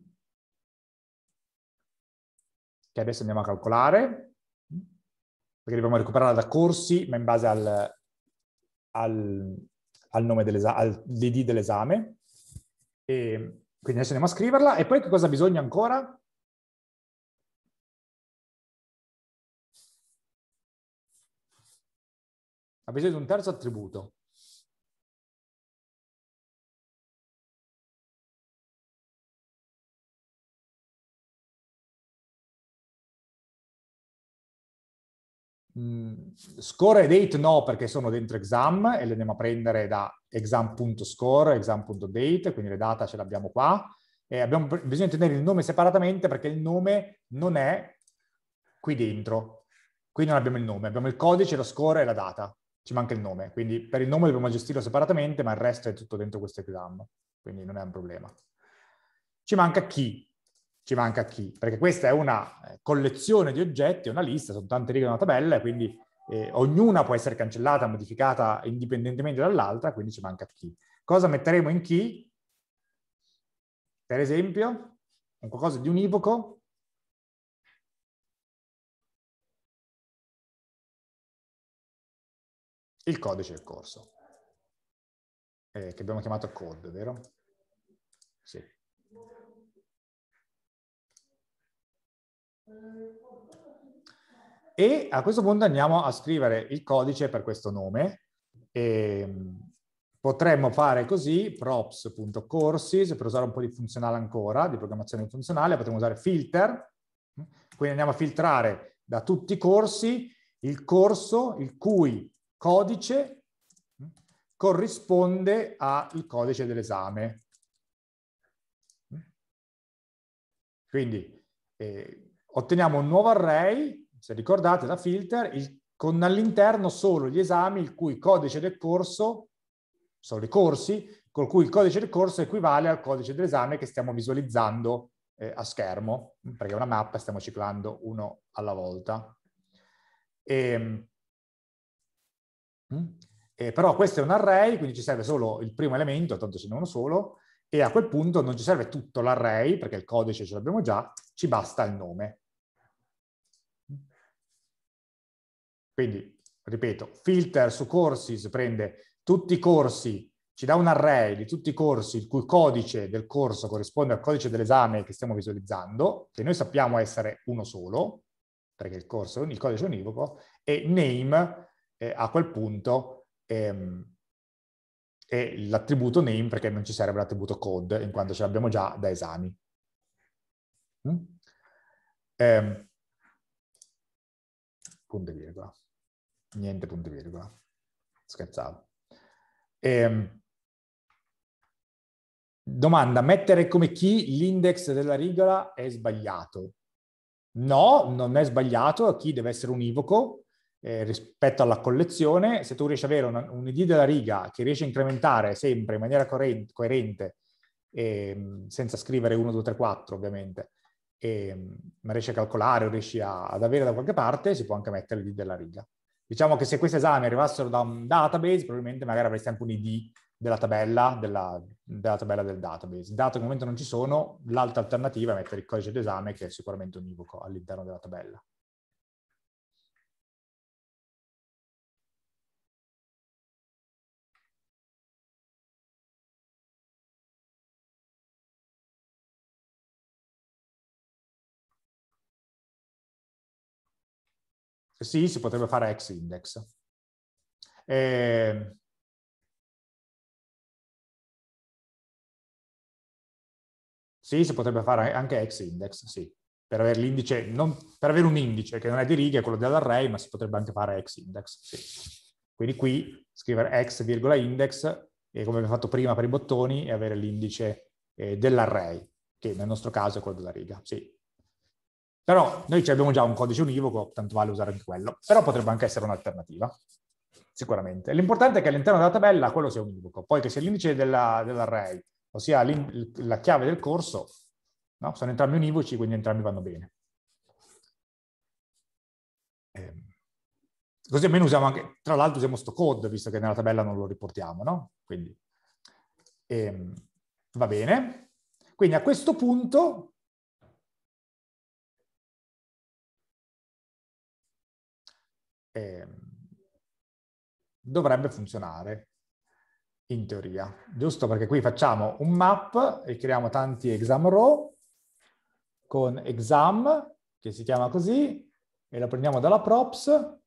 che adesso andiamo a calcolare, mm, perché dobbiamo recuperarla da corsi, ma in base al, al al nome al DD dell'esame. E quindi adesso andiamo a scriverla. E poi che cosa bisogna ancora? Ha bisogno di un terzo attributo. Score e date no, perché sono dentro exam e le andiamo a prendere da exam.score, exam.date, quindi le data ce le abbiamo qua. E abbiamo bisogno di tenere il nome separatamente perché il nome non è qui dentro. Qui non abbiamo il nome, abbiamo il codice, lo score e la data. Ci manca il nome, quindi per il nome dobbiamo gestirlo separatamente, ma il resto è tutto dentro questo exam, quindi non è un problema. Ci manca chi, ci manca chi, perché questa è una eh, collezione di oggetti, una lista, sono tante righe di una tabella, quindi eh, ognuna può essere cancellata, modificata indipendentemente dall'altra, quindi ci manca chi. Cosa metteremo in chi? Per esempio, un qualcosa di univoco il codice del corso, eh, che abbiamo chiamato code, vero? Sì. E a questo punto andiamo a scrivere il codice per questo nome. E ehm, potremmo fare così, props.courses, per usare un po' di funzionale ancora, di programmazione funzionale, potremmo usare filter, quindi andiamo a filtrare da tutti i corsi il corso il cui codice corrisponde al codice dell'esame. Quindi eh, otteniamo un nuovo array, se ricordate, da filter, il, con all'interno solo gli esami il cui codice del corso, sono i corsi, col cui il codice del corso equivale al codice dell'esame che stiamo visualizzando eh, a schermo, perché è una mappa, e stiamo ciclando uno alla volta. E, ehm, mm, eh, però questo è un array, quindi ci serve solo il primo elemento, tanto ce n'è uno solo, e a quel punto non ci serve tutto l'array, perché il codice ce l'abbiamo già, ci basta il nome. Quindi, ripeto, filter su corsi, si prende tutti i corsi, ci dà un array di tutti i corsi il cui codice del corso corrisponde al codice dell'esame che stiamo visualizzando, che noi sappiamo essere uno solo, perché il, corso, il codice è univoco, e name eh, a quel punto ehm, è l'attributo name perché non ci serve l'attributo code, in quanto ce l'abbiamo già da esami. Mm? Eh, punto e virgola niente punti virgola. Scherzavo. E, ehm, domanda, mettere come key l'index della rigola è sbagliato? No, non è sbagliato, il key deve essere univoco eh, rispetto alla collezione. Se tu riesci ad avere un, un ID della riga che riesci a incrementare sempre in maniera coerente, coerente eh, senza scrivere 1, 2, 3, 4 ovviamente, eh, ma riesci a calcolare o riesci a, ad avere da qualche parte, si può anche mettere l'ID della riga. Diciamo che se questi esami arrivassero da un database, probabilmente magari avresti anche un ID della tabella, della, della tabella del database. Dato che al momento non ci sono, l'altra alternativa è mettere il codice d'esame che è sicuramente univoco all'interno della tabella. sì, si potrebbe fare X index. Eh, sì, si potrebbe fare anche X index, sì. Per avere, non, per avere un indice che non è di righe, è quello dell'array, ma si potrebbe anche fare X index, sì. Quindi qui scrivere X, index, e come abbiamo fatto prima per i bottoni, e avere l'indice eh, dell'array, che nel nostro caso è quello della riga, sì. Però noi abbiamo già un codice univoco, tanto vale usare anche quello, però potrebbe anche essere un'alternativa, sicuramente. L'importante è che all'interno della tabella quello sia univoco, poi che sia l'indice della, dell'array, ossia la chiave del corso, no? sono entrambi univoci, quindi entrambi vanno bene. Ehm, così almeno usiamo anche, tra l'altro usiamo sto code, visto che nella tabella non lo riportiamo, no? Quindi, ehm, va bene. Quindi a questo punto eh, dovrebbe funzionare in teoria, giusto? Perché qui facciamo un map e creiamo tanti exam row con exam, che si chiama così, e la prendiamo dalla props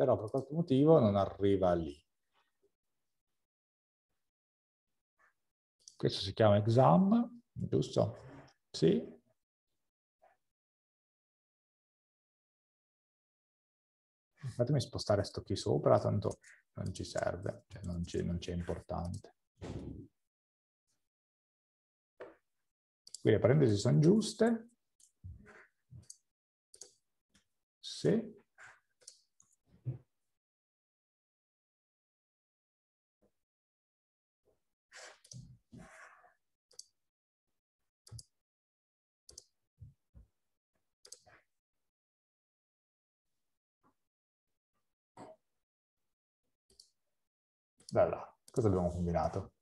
però per qualche motivo non arriva lì. Questo si chiama exam, giusto? Sì? Fatemi spostare sto qui sopra, tanto non ci serve, cioè non c'è importante. Qui le parentesi sono giuste. Sì. là là, cosa abbiamo combinato?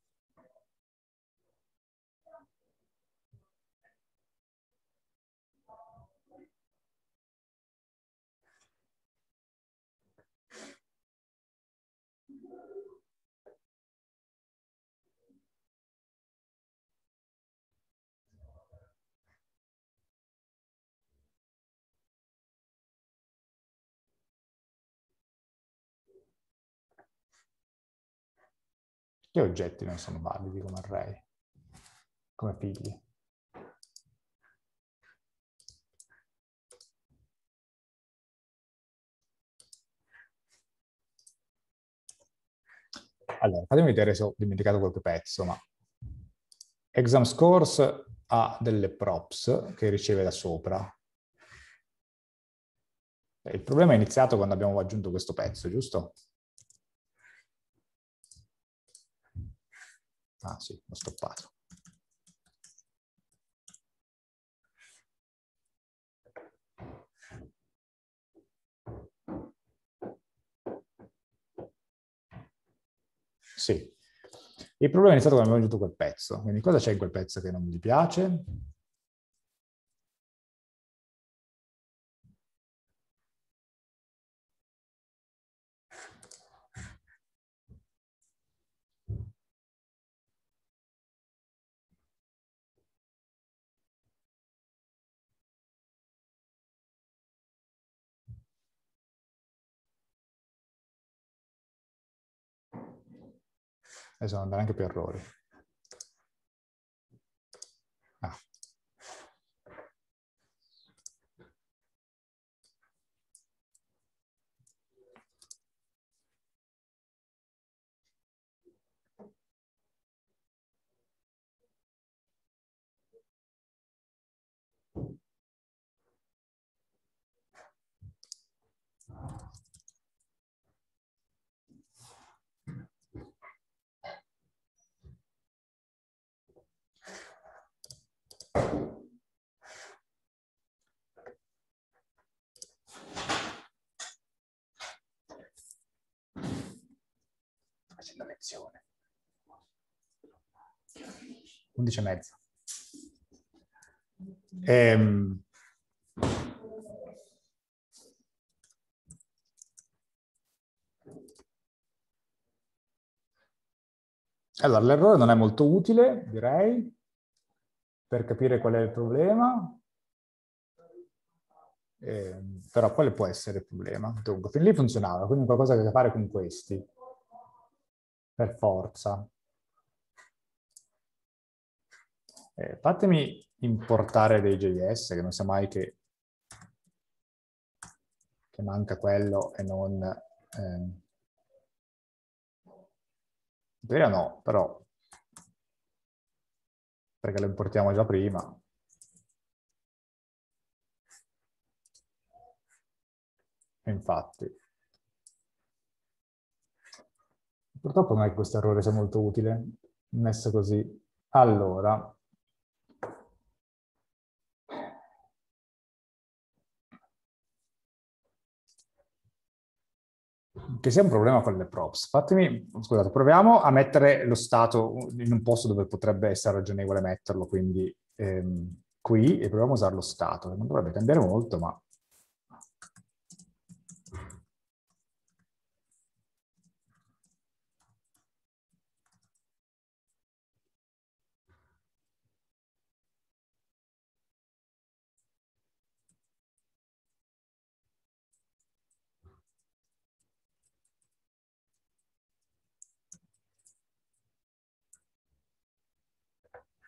Che oggetti non sono validi come array, come figli? Allora, fatemi vedere se ho dimenticato qualche pezzo, ma exam scores ha delle props che riceve da sopra. Il problema è iniziato quando abbiamo aggiunto questo pezzo, giusto? Ah sì, l'ho stoppato. Sì. Il problema è iniziato quando abbiamo aggiunto quel pezzo. Quindi cosa c'è in quel pezzo che non gli piace? esatto, anche per errori. la lezione. 11 e mezza. Ehm, Allora, l'errore non è molto utile, direi, per capire qual è il problema, eh, però quale può essere il problema? Dunque, fin lì funzionava, quindi qualcosa che ha a che fare con questi per forza. Eh, fatemi importare dei JS, che non sa mai che, che manca quello e non... Ehm. In teoria no, però perché lo importiamo già prima. Infatti. Purtroppo non è che questo errore sia molto utile, messo così. Allora, che sia un problema con le props. Fatemi, scusate, proviamo a mettere lo stato in un posto dove potrebbe essere ragionevole metterlo, quindi ehm, qui, e proviamo a usare lo stato, non dovrebbe cambiare molto, ma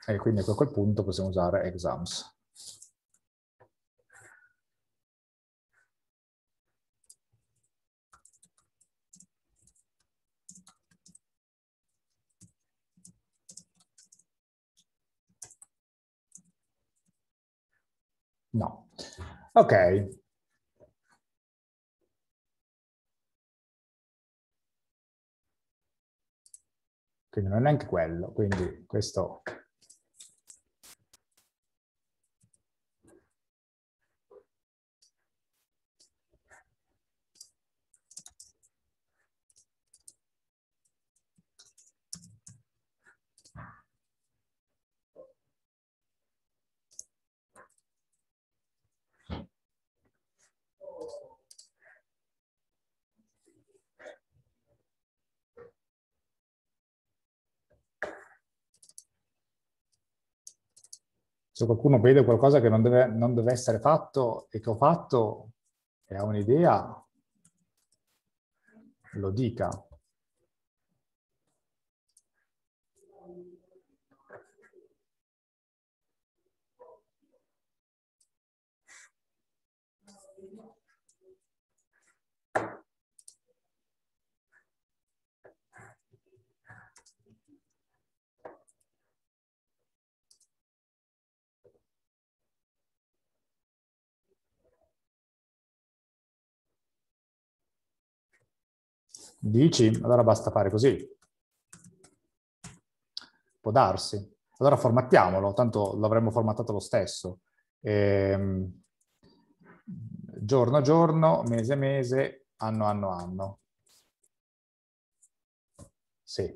e quindi ecco a quel punto possiamo usare exams. No. Ok. Quindi non è neanche quello, quindi questo se qualcuno vede qualcosa che non deve, non deve essere fatto e che ho fatto e ha un'idea, lo dica. Dici? Allora basta fare così. Può darsi. Allora formattiamolo, tanto l'avremmo formattato lo stesso. Ehm, giorno a giorno, mese a mese, anno anno anno. Sì.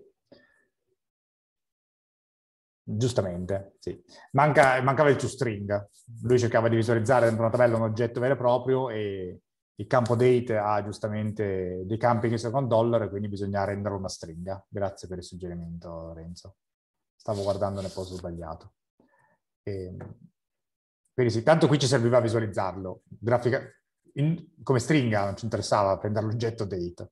Giustamente, sì. Manca, mancava il toString. Lui cercava di visualizzare dentro una tabella un oggetto vero e proprio e il campo date ha giustamente dei campi che sono con dollaro, quindi bisogna rendere una stringa. Grazie per il suggerimento, Renzo. Stavo guardando nel posto sbagliato. E... Ehm, quindi sì, tanto qui ci serviva visualizzarlo. Grafica... In... Come stringa non ci interessava prendere l'oggetto date.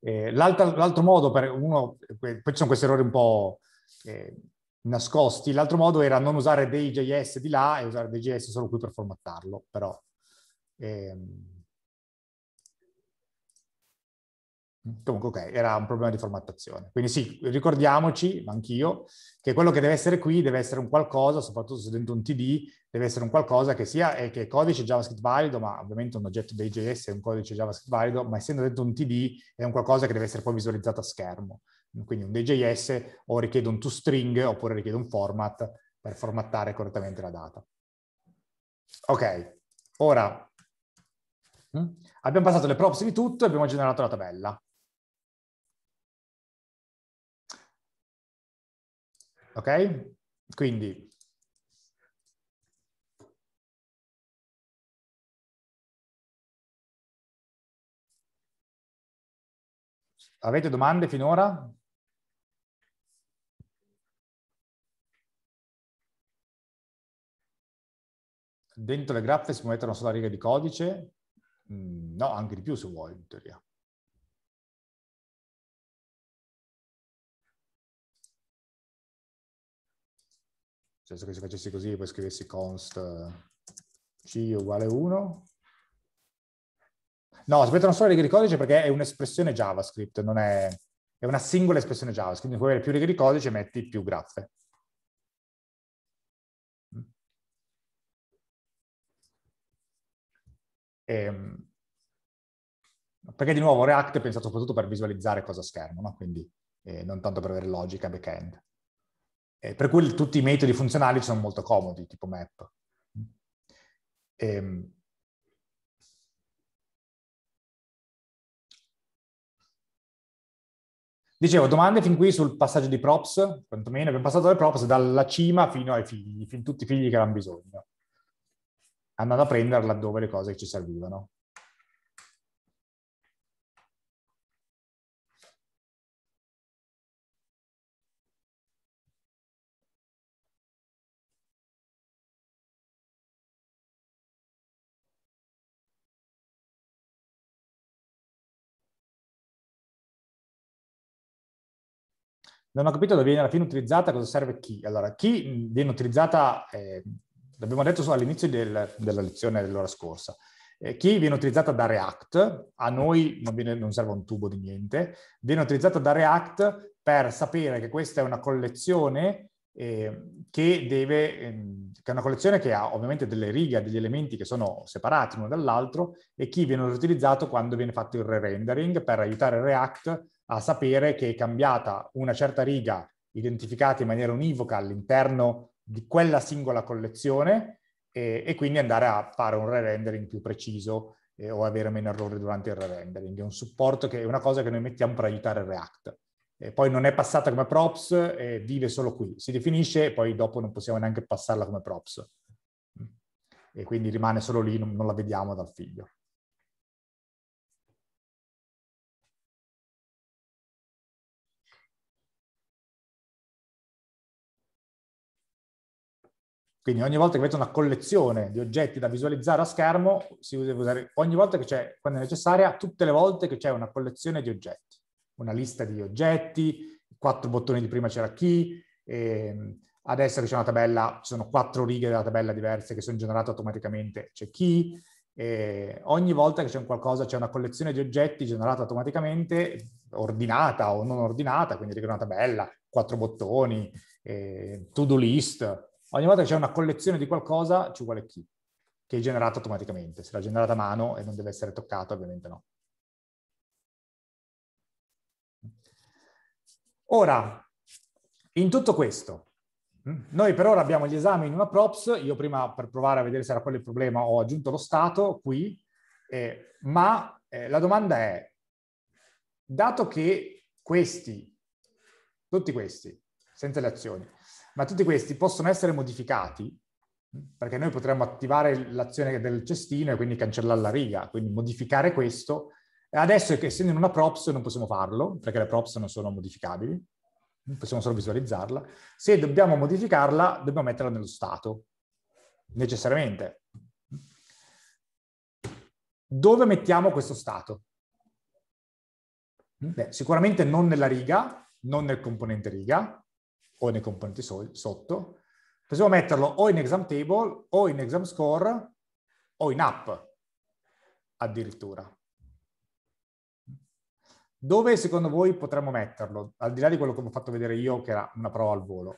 Eh, l'altro, modo per uno, poi ci sono questi errori un po' eh, nascosti, l'altro modo era non usare dei JS di là e usare dei JS solo qui per formattarlo, però Ehm, comunque, ok, era un problema di formattazione. Quindi sì, ricordiamoci, anch'io, che quello che deve essere qui deve essere un qualcosa, soprattutto se dentro un TD, deve essere un qualcosa che sia che è codice JavaScript valido, ma ovviamente un oggetto dei JS è un codice JavaScript valido, ma essendo dentro un TD è un qualcosa che deve essere poi visualizzato a schermo. Quindi un DJS o richiede un toString oppure richiede un format per formattare correttamente la data. Ok, ora Mm? Abbiamo passato le props di tutto e abbiamo generato la tabella. Ok? Quindi avete domande finora? Dentro le graffe si può mettere una sola riga di codice, Mm, no, anche di più se vuoi, in teoria. Nel senso che se facessi così, poi scrivessi const c uguale 1. No, aspetta, non so le righe di codice perché è un'espressione JavaScript, non è, è una singola espressione JavaScript. Quindi puoi avere più righe di codice e metti più graffe. Ehm, perché di nuovo React è pensato soprattutto per visualizzare cosa schermo, no? quindi eh, non tanto per avere logica back-end. Eh, per cui tutti i metodi funzionali sono molto comodi, tipo map. Ehm, Dicevo, domande fin qui sul passaggio di props, quantomeno abbiamo passato le props dalla cima fino ai figli, fin tutti i figli che avevano bisogno andando a prendere laddove le cose ci servivano. non ho capito dove viene alla fine utilizzata, cosa serve chi. Allora, chi viene utilizzata eh, l'abbiamo detto all'inizio del, della lezione dell'ora scorsa, eh, che viene utilizzata da React, a noi non, viene, non serve un tubo di niente, viene utilizzata da React per sapere che questa è una collezione eh, che, deve, ehm, che è una collezione che ha ovviamente delle righe, degli elementi che sono separati l'uno dall'altro e che viene utilizzato quando viene fatto il re-rendering per aiutare React a sapere che è cambiata una certa riga identificata in maniera univoca all'interno di quella singola collezione e, e quindi andare a fare un re-rendering più preciso eh, o avere meno errori durante il re-rendering. È un supporto che è una cosa che noi mettiamo per aiutare React. E poi non è passata come props, eh, vive solo qui. Si definisce e poi dopo non possiamo neanche passarla come props. E quindi rimane solo lì, non, non la vediamo dal figlio. Quindi ogni volta che avete una collezione di oggetti da visualizzare a schermo, si deve usare ogni volta che c'è, quando è necessaria, tutte le volte che c'è una collezione di oggetti. Una lista di oggetti, quattro bottoni di prima c'era chi, ehm, adesso che c'è una tabella, ci sono quattro righe della tabella diverse che sono generate automaticamente, c'è chi, eh, ogni volta che c'è un qualcosa, c'è una collezione di oggetti generata automaticamente, ordinata o non ordinata, quindi una tabella, quattro bottoni, eh, to-do list, ogni volta che c'è una collezione di qualcosa ci vuole chi, che è generata automaticamente, se l'ha generata a mano e non deve essere toccata, ovviamente no. Ora, in tutto questo, mm, noi per ora abbiamo gli esami in una props, io prima per provare a vedere se era quello il problema ho aggiunto lo stato qui, eh, ma eh, la domanda è, dato che questi, tutti questi, senza le azioni, ma tutti questi possono essere modificati perché noi potremmo attivare l'azione del cestino e quindi cancellare la riga, quindi modificare questo. Adesso che essendo in una props non possiamo farlo, perché le props non sono modificabili, possiamo solo visualizzarla. Se dobbiamo modificarla, dobbiamo metterla nello stato, necessariamente. Dove mettiamo questo stato? Beh, sicuramente non nella riga, non nel componente riga, o nei componenti so sotto, possiamo metterlo o in exam table o in exam score o in app addirittura. Dove secondo voi potremmo metterlo? Al di là di quello che ho fatto vedere io, che era una prova al volo.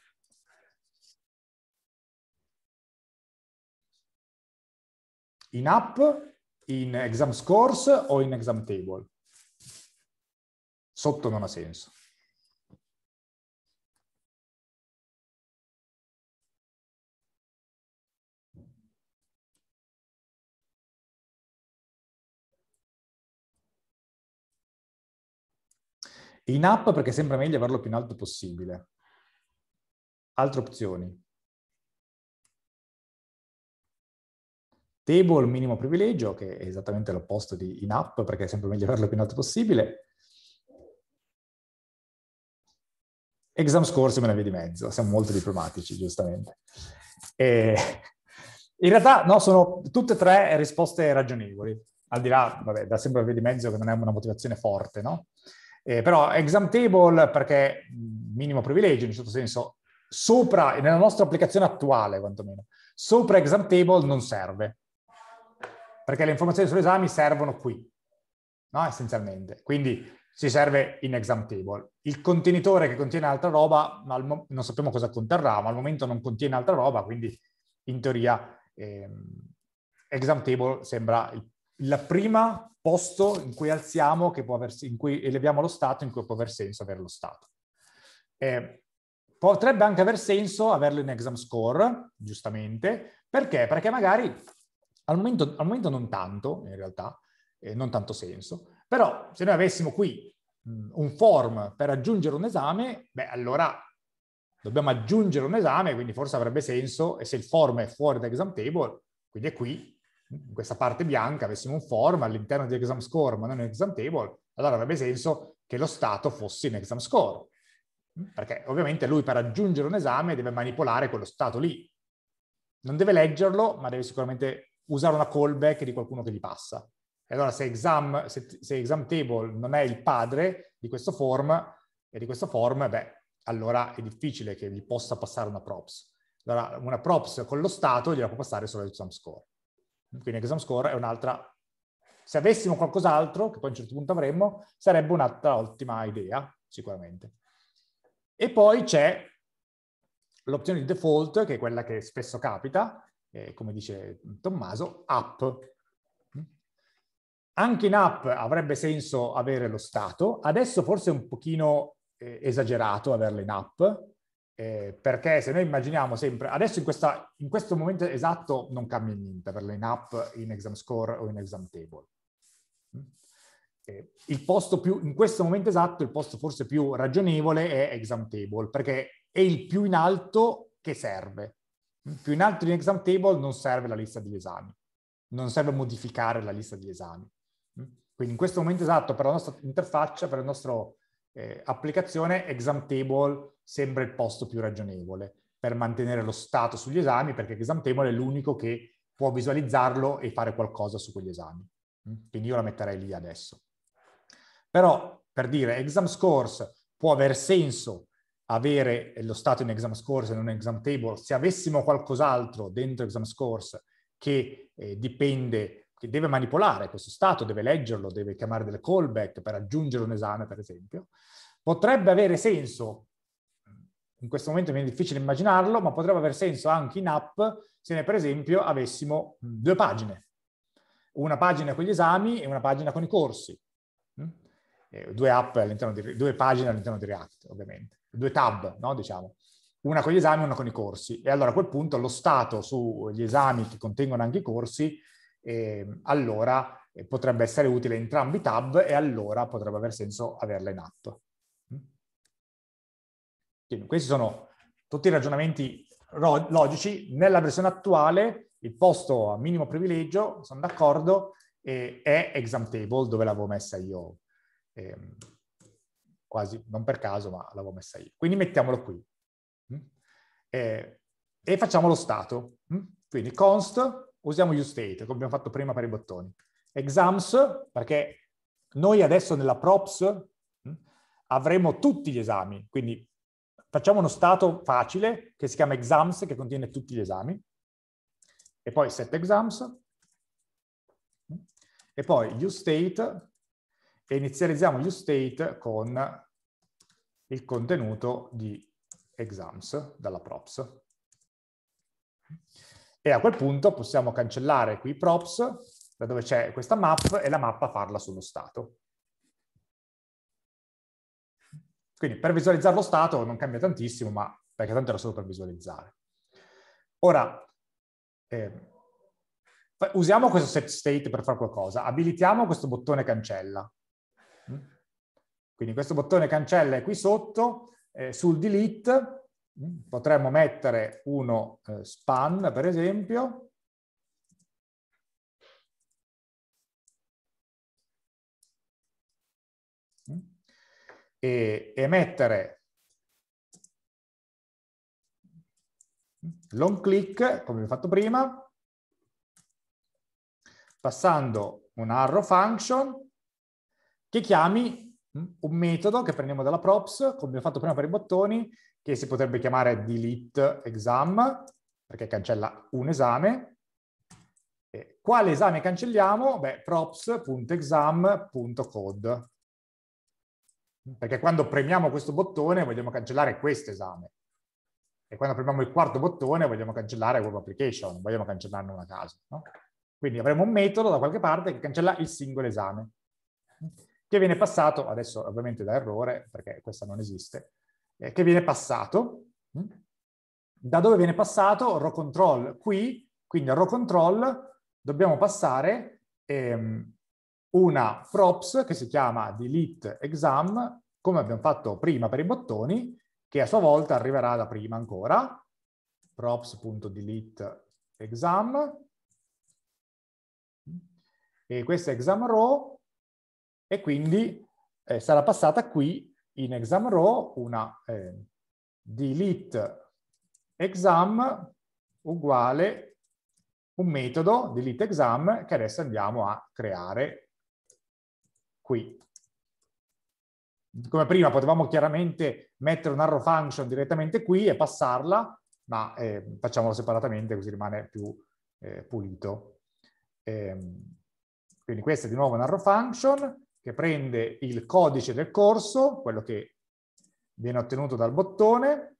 In app, in exam scores o in exam table? Sotto non ha senso. In app perché sembra meglio averlo più in alto possibile. Altre opzioni. Table, minimo privilegio, che è esattamente l'opposto di in app perché è sempre meglio averlo più in alto possibile. Exam scorsi me ne di mezzo, siamo molto diplomatici, giustamente. E in realtà, no, sono tutte e tre risposte ragionevoli, al di là, vabbè, da sempre di mezzo che non è una motivazione forte, no? Eh, però exam table perché minimo privilegio in un certo senso, sopra, nella nostra applicazione attuale quantomeno, sopra exam table non serve, perché le informazioni sull'esame servono qui, no? essenzialmente. Quindi si serve in exam table. Il contenitore che contiene altra roba, non sappiamo cosa conterrà, ma al momento non contiene altra roba, quindi in teoria eh, exam table sembra il la prima posto in cui alziamo, che può aver, in cui eleviamo lo stato, in cui può aver senso avere lo stato. Eh, potrebbe anche aver senso averlo in exam score, giustamente, perché? Perché magari al momento, al momento non tanto, in realtà, eh, non tanto senso, però se noi avessimo qui mh, mm, un form per aggiungere un esame, beh allora dobbiamo aggiungere un esame, quindi forse avrebbe senso, e se il form è fuori da exam table, quindi è qui, in questa parte bianca avessimo un form all'interno di exam score ma non exam table, allora avrebbe senso che lo stato fosse in exam score. Perché ovviamente lui per aggiungere un esame deve manipolare quello stato lì. Non deve leggerlo, ma deve sicuramente usare una callback di qualcuno che gli passa. E allora se exam, se, se exam table non è il padre di questo form, e di questo form, beh, allora è difficile che gli possa passare una props. Allora una props con lo stato gliela può passare solo il sum score. Quindi exam score è un'altra... Se avessimo qualcos'altro, che poi a un certo punto avremmo, sarebbe un'altra ottima idea, sicuramente. E poi c'è l'opzione di default, che è quella che spesso capita, eh, come dice Tommaso, app. Anche in app avrebbe senso avere lo stato, adesso forse è un pochino eh, esagerato averlo in app, eh, perché se noi immaginiamo sempre, adesso in, questa, in, questo momento esatto non cambia niente per le in-app, in exam score o in exam table. Mm? Eh, il posto più, in questo momento esatto, il posto forse più ragionevole è exam table, perché è il più in alto che serve. Mm? Più in alto in exam table non serve la lista degli esami, non serve modificare la lista degli esami. Mm? Quindi in questo momento esatto, per la nostra interfaccia, per il nostro eh, applicazione exam table sembra il posto più ragionevole per mantenere lo stato sugli esami, perché exam table è l'unico che può visualizzarlo e fare qualcosa su quegli esami. Mm? Quindi io la metterei lì adesso. Però, per dire, exam scores può aver senso avere lo stato in exam scores e non in exam table se avessimo qualcos'altro dentro exam scores che eh, dipende deve manipolare questo stato, deve leggerlo, deve chiamare delle callback per aggiungere un esame, per esempio, potrebbe avere senso, in questo momento mi è difficile immaginarlo, ma potrebbe avere senso anche in app se noi per esempio avessimo due pagine, una pagina con gli esami e una pagina con i corsi, mm? due, app all'interno di, due pagine all'interno di React, ovviamente, due tab, no? diciamo una con gli esami e una con i corsi. E allora a quel punto lo stato sugli esami che contengono anche i corsi Ehm, eh, allora potrebbe essere utile entrambi i tab e allora potrebbe aver senso averla in atto. Mm. Quindi questi sono tutti i ragionamenti logici. Nella versione attuale il posto a minimo privilegio, sono d'accordo, è exam table dove l'avevo messa io. Eh, quasi, non per caso, ma l'avevo messa io. Quindi mettiamolo qui. Mm. Eh, e facciamo lo stato. Mm. Quindi const usiamo useState, come abbiamo fatto prima per i bottoni. Exams, perché noi adesso nella props hm, avremo tutti gli esami, quindi facciamo uno stato facile che si chiama exams, che contiene tutti gli esami, e poi set exams, e poi useState, e inizializziamo useState con il contenuto di exams dalla props e a quel punto possiamo cancellare qui i props, da dove c'è questa map, e la mappa farla sullo stato. Quindi per visualizzare lo stato non cambia tantissimo, ma perché tanto era solo per visualizzare. Ora, eh, usiamo questo set state per fare qualcosa. Abilitiamo questo bottone cancella. Mm? Quindi questo bottone cancella è qui sotto, eh, sul delete Potremmo mettere uno eh, span, per esempio, e, e mettere long click, come ho fatto prima, passando un arrow function che chiami un metodo che prendiamo dalla props, come abbiamo fatto prima per i bottoni, che si potrebbe chiamare delete exam, perché cancella un esame. E quale esame cancelliamo? Beh, props.exam.code. Perché quando premiamo questo bottone vogliamo cancellare questo esame. E quando premiamo il quarto bottone vogliamo cancellare web application, non vogliamo cancellarne una casa. No? Quindi avremo un metodo da qualche parte che cancella il singolo esame che viene passato, adesso ovviamente da errore, perché questa non esiste, eh, che viene passato. Mh? Mm? Da dove viene passato? Row control qui, quindi a row control dobbiamo passare ehm, una props che si chiama delete exam, come abbiamo fatto prima per i bottoni, che a sua volta arriverà da prima ancora, props.delete exam, e questa exam row e quindi eh, sarà passata qui in exam row una eh, delete exam uguale un metodo delete exam che adesso andiamo a creare qui. Come prima potevamo chiaramente mettere un arrow function direttamente qui e passarla, ma eh, facciamolo separatamente così rimane più eh, pulito. E, ehm, quindi questa è di nuovo un arrow function che prende il codice del corso, quello che viene ottenuto dal bottone,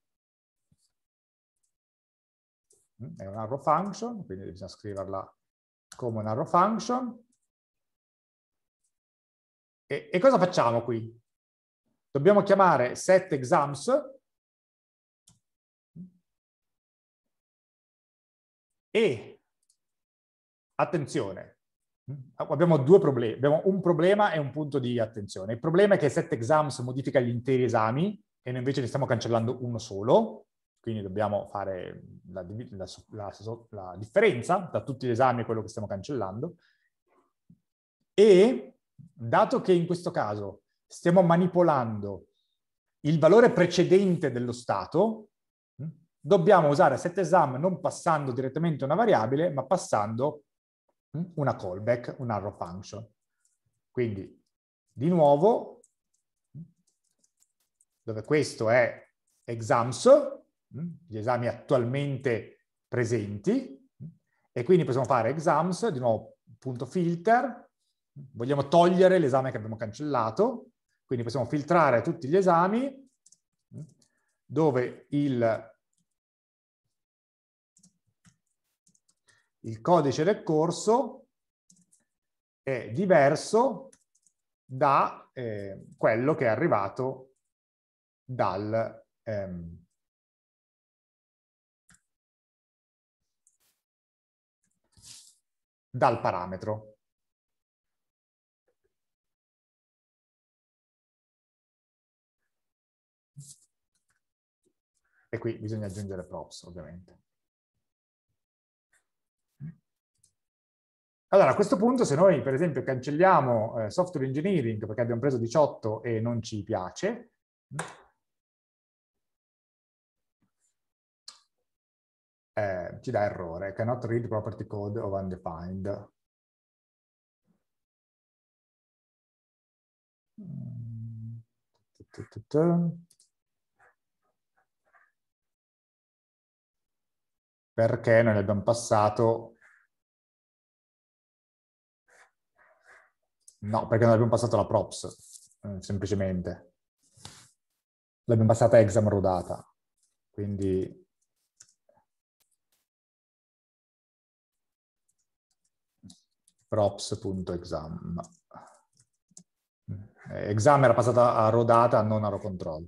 è un arrow function, quindi bisogna scriverla come un arrow function. E, e cosa facciamo qui? Dobbiamo chiamare setExams, e, attenzione, abbiamo due problemi, abbiamo un problema e un punto di attenzione. Il problema è che set exams modifica gli interi esami e noi invece ne stiamo cancellando uno solo, quindi dobbiamo fare la, la, la, la differenza tra tutti gli esami e quello che stiamo cancellando. E dato che in questo caso stiamo manipolando il valore precedente dello stato, dobbiamo usare set exam non passando direttamente una variabile, ma passando Hm? una callback, un arrow function. Quindi, di nuovo, hm, dove questo è exams, hm, gli esami attualmente presenti, e quindi possiamo fare exams, di nuovo punto filter, vogliamo togliere l'esame che abbiamo cancellato, quindi possiamo filtrare tutti gli esami dove il il codice del corso è diverso da eh, quello che è arrivato dal, ehm, dal parametro. E qui bisogna aggiungere props, ovviamente. Allora, a questo punto, se noi, per esempio, cancelliamo eh, software engineering perché abbiamo preso 18 e non ci piace, eh, ci dà errore, cannot read property code of undefined. Perché noi abbiamo passato No, perché non abbiamo passato la props, eh, semplicemente. L'abbiamo passata exam rodata. Quindi... props.exam. Eh, exam era passata a rodata, non a row control.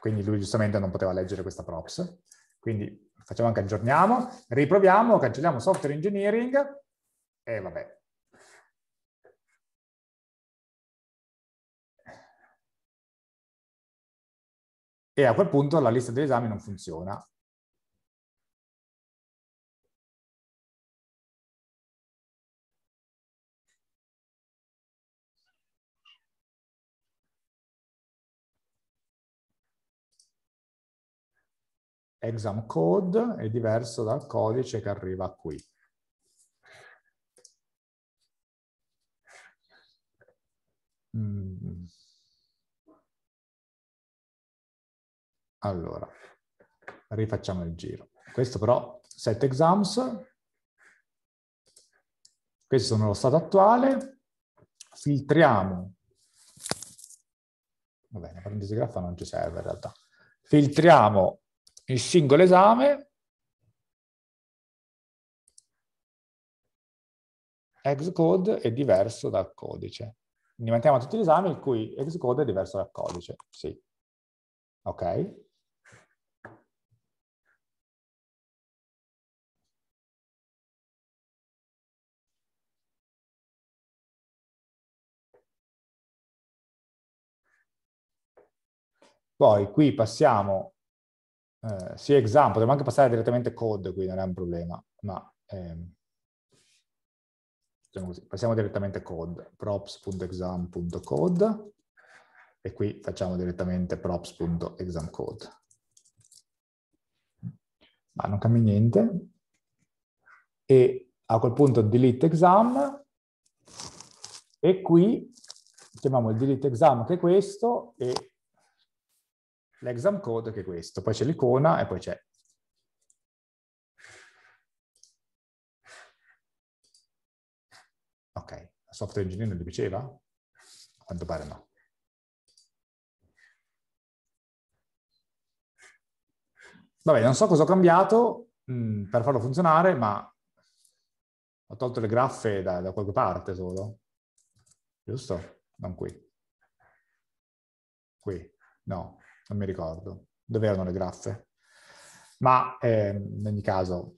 Quindi lui giustamente non poteva leggere questa props. Quindi facciamo anche aggiorniamo, riproviamo, cancelliamo software engineering e vabbè, e a quel punto la lista degli esami non funziona. Exam code è diverso dal codice che arriva qui. Mm. Allora, rifacciamo il giro. Questo però, set exams, questi sono lo stato attuale, filtriamo, va bene, parentesi graffa non ci serve in realtà, filtriamo il singolo esame, Excode è diverso dal codice. Quindi mettiamo tutti gli esami in cui Excode è diverso dal codice. Sì. Ok? Poi qui passiamo eh, sia exam, potremmo anche passare direttamente code qui, non è un problema, ma ehm, diciamo così, passiamo direttamente code, props.exam.code e qui facciamo direttamente props.examcode. Ma non cambia niente. E a quel punto delete exam e qui chiamiamo il delete exam che è questo e l'exam code che è questo, poi c'è l'icona e poi c'è Ok, software engineer non li diceva? A quanto pare no. Vabbè, non so cosa ho cambiato mh, mm, per farlo funzionare, ma ho tolto le graffe da, da qualche parte solo. Giusto? Non qui. Qui, no non mi ricordo, dove erano le graffe? Ma eh, in ogni caso...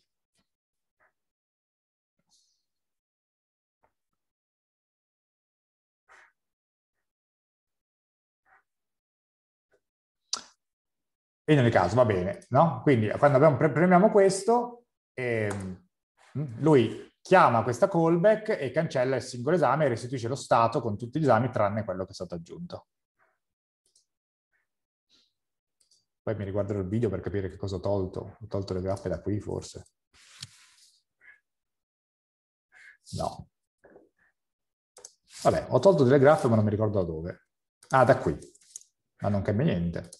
In ogni caso, va bene, no? Quindi quando abbiamo, premiamo questo, eh, lui chiama questa callback e cancella il singolo esame e restituisce lo stato con tutti gli esami tranne quello che è stato aggiunto. Poi mi riguarderò il video per capire che cosa ho tolto. Ho tolto le graffe da qui forse. No. Vabbè, ho tolto delle graffe, ma non mi ricordo da dove. Ah, da qui. Ma non cambia niente.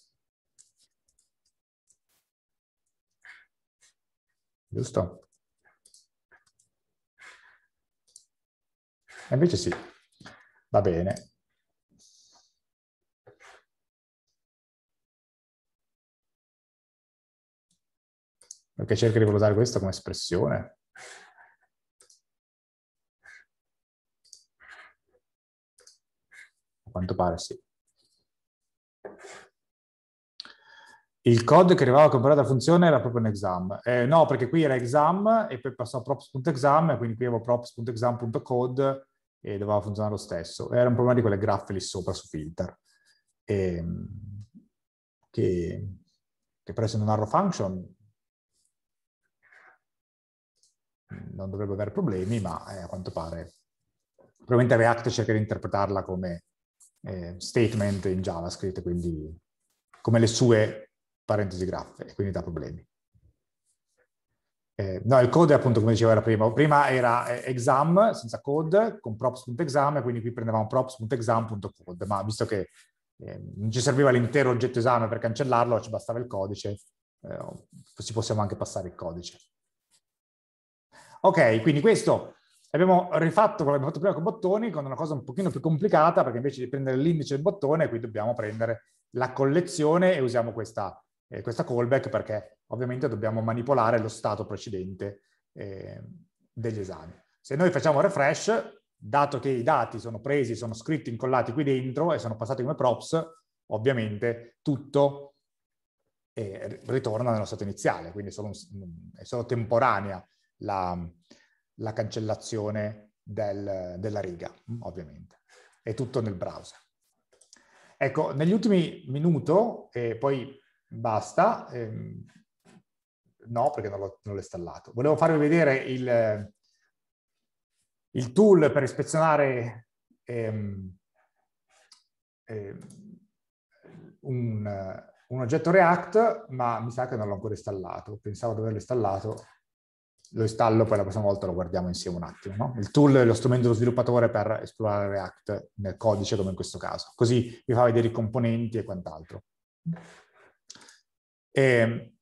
Giusto? E invece sì. Va bene. perché cerca di valutare questo come espressione. A quanto pare sì. Il code che arrivava a comprare la funzione era proprio un exam. Eh, no, perché qui era exam e poi passò a props.exam, quindi qui avevo props.exam.code e doveva funzionare lo stesso. Era un problema di quelle graffe lì sopra su filter. E, ehm, che, che però essendo un arrow function non dovrebbe avere problemi, ma eh, a quanto pare probabilmente React cerca di interpretarla come eh, statement in JavaScript, quindi come le sue parentesi graffe, e quindi dà problemi. Eh, no, il code appunto come dicevo era prima. Prima era eh, exam senza code con props.exam e quindi qui prendevamo props.exam.code, ma visto che eh, non ci serviva l'intero oggetto esame per cancellarlo, ci bastava il codice, eh, ci possiamo anche passare il codice. Ok, quindi questo abbiamo rifatto quello che abbiamo fatto prima con bottoni con una cosa un pochino più complicata perché invece di prendere l'indice del bottone qui dobbiamo prendere la collezione e usiamo questa, eh, questa callback perché ovviamente dobbiamo manipolare lo stato precedente eh, degli esami. Se noi facciamo refresh, dato che i dati sono presi, sono scritti, incollati qui dentro e sono passati come props, ovviamente tutto eh, ritorna nello stato iniziale, quindi è solo, un, è solo temporanea la, la cancellazione del, della riga, mm, ovviamente. È tutto nel browser. Ecco, negli ultimi minuti, e poi basta, ehm, no perché non l'ho, non l'ho, installato. Volevo farvi vedere il, il tool per ispezionare ehm, ehm, un, un oggetto React, ma mi sa che non l'ho ancora installato. Pensavo di averlo installato, lo installo, poi la prossima volta lo guardiamo insieme un attimo. No? Il tool è lo strumento dello sviluppatore per esplorare React nel codice, come in questo caso. Così vi fa vedere i componenti e quant'altro. E... Ehm,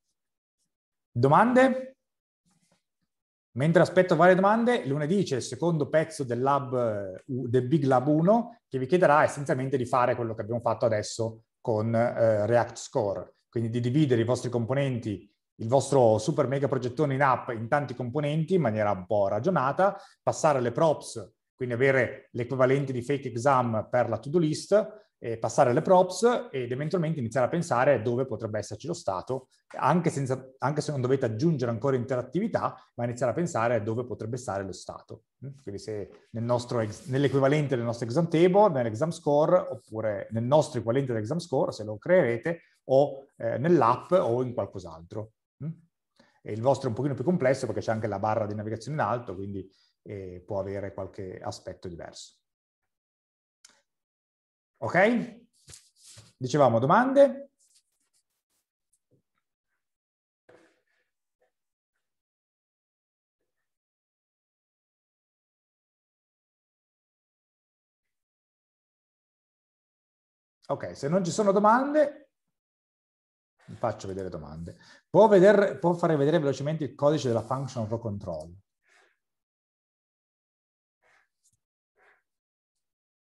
domande? Mentre aspetto varie domande, lunedì c'è il secondo pezzo del, lab, del Big Lab 1 che vi chiederà essenzialmente di fare quello che abbiamo fatto adesso con eh, React Score, quindi di dividere i vostri componenti il vostro super mega progettone in app in tanti componenti in maniera un po' ragionata, passare le props, quindi avere l'equivalente di fake exam per la to-do list, passare le props ed eventualmente iniziare a pensare dove potrebbe esserci lo stato, anche, senza, anche se non dovete aggiungere ancora interattività, ma iniziare a pensare dove potrebbe stare lo stato. Mm, quindi se nel nostro, nell'equivalente del nostro exam table, nell'exam score, oppure nel nostro equivalente dell'exam score, se lo creerete, o eh, nell'app o in qualcos'altro. E il vostro è un pochino più complesso perché c'è anche la barra di navigazione in alto, quindi eh, può avere qualche aspetto diverso. Ok? Dicevamo domande. Ok, se non ci sono domande, Faccio vedere domande. Può, vedere, può fare vedere velocemente il codice della function row control?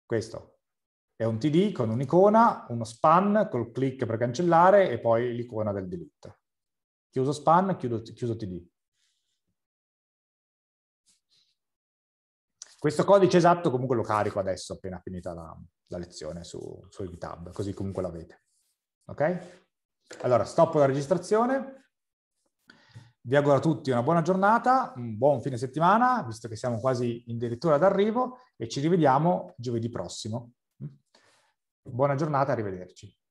Questo è un TD con un'icona, uno span col click per cancellare e poi l'icona del delete. Chiuso span, chiudo, chiuso TD. Questo codice esatto comunque lo carico adesso appena finita la, la lezione su, su GitHub, così comunque l'avete. Ok? Allora, stoppo la registrazione. Vi auguro a tutti una buona giornata, un buon fine settimana, visto che siamo quasi addirittura d'arrivo, e ci rivediamo giovedì prossimo. Buona giornata, arrivederci.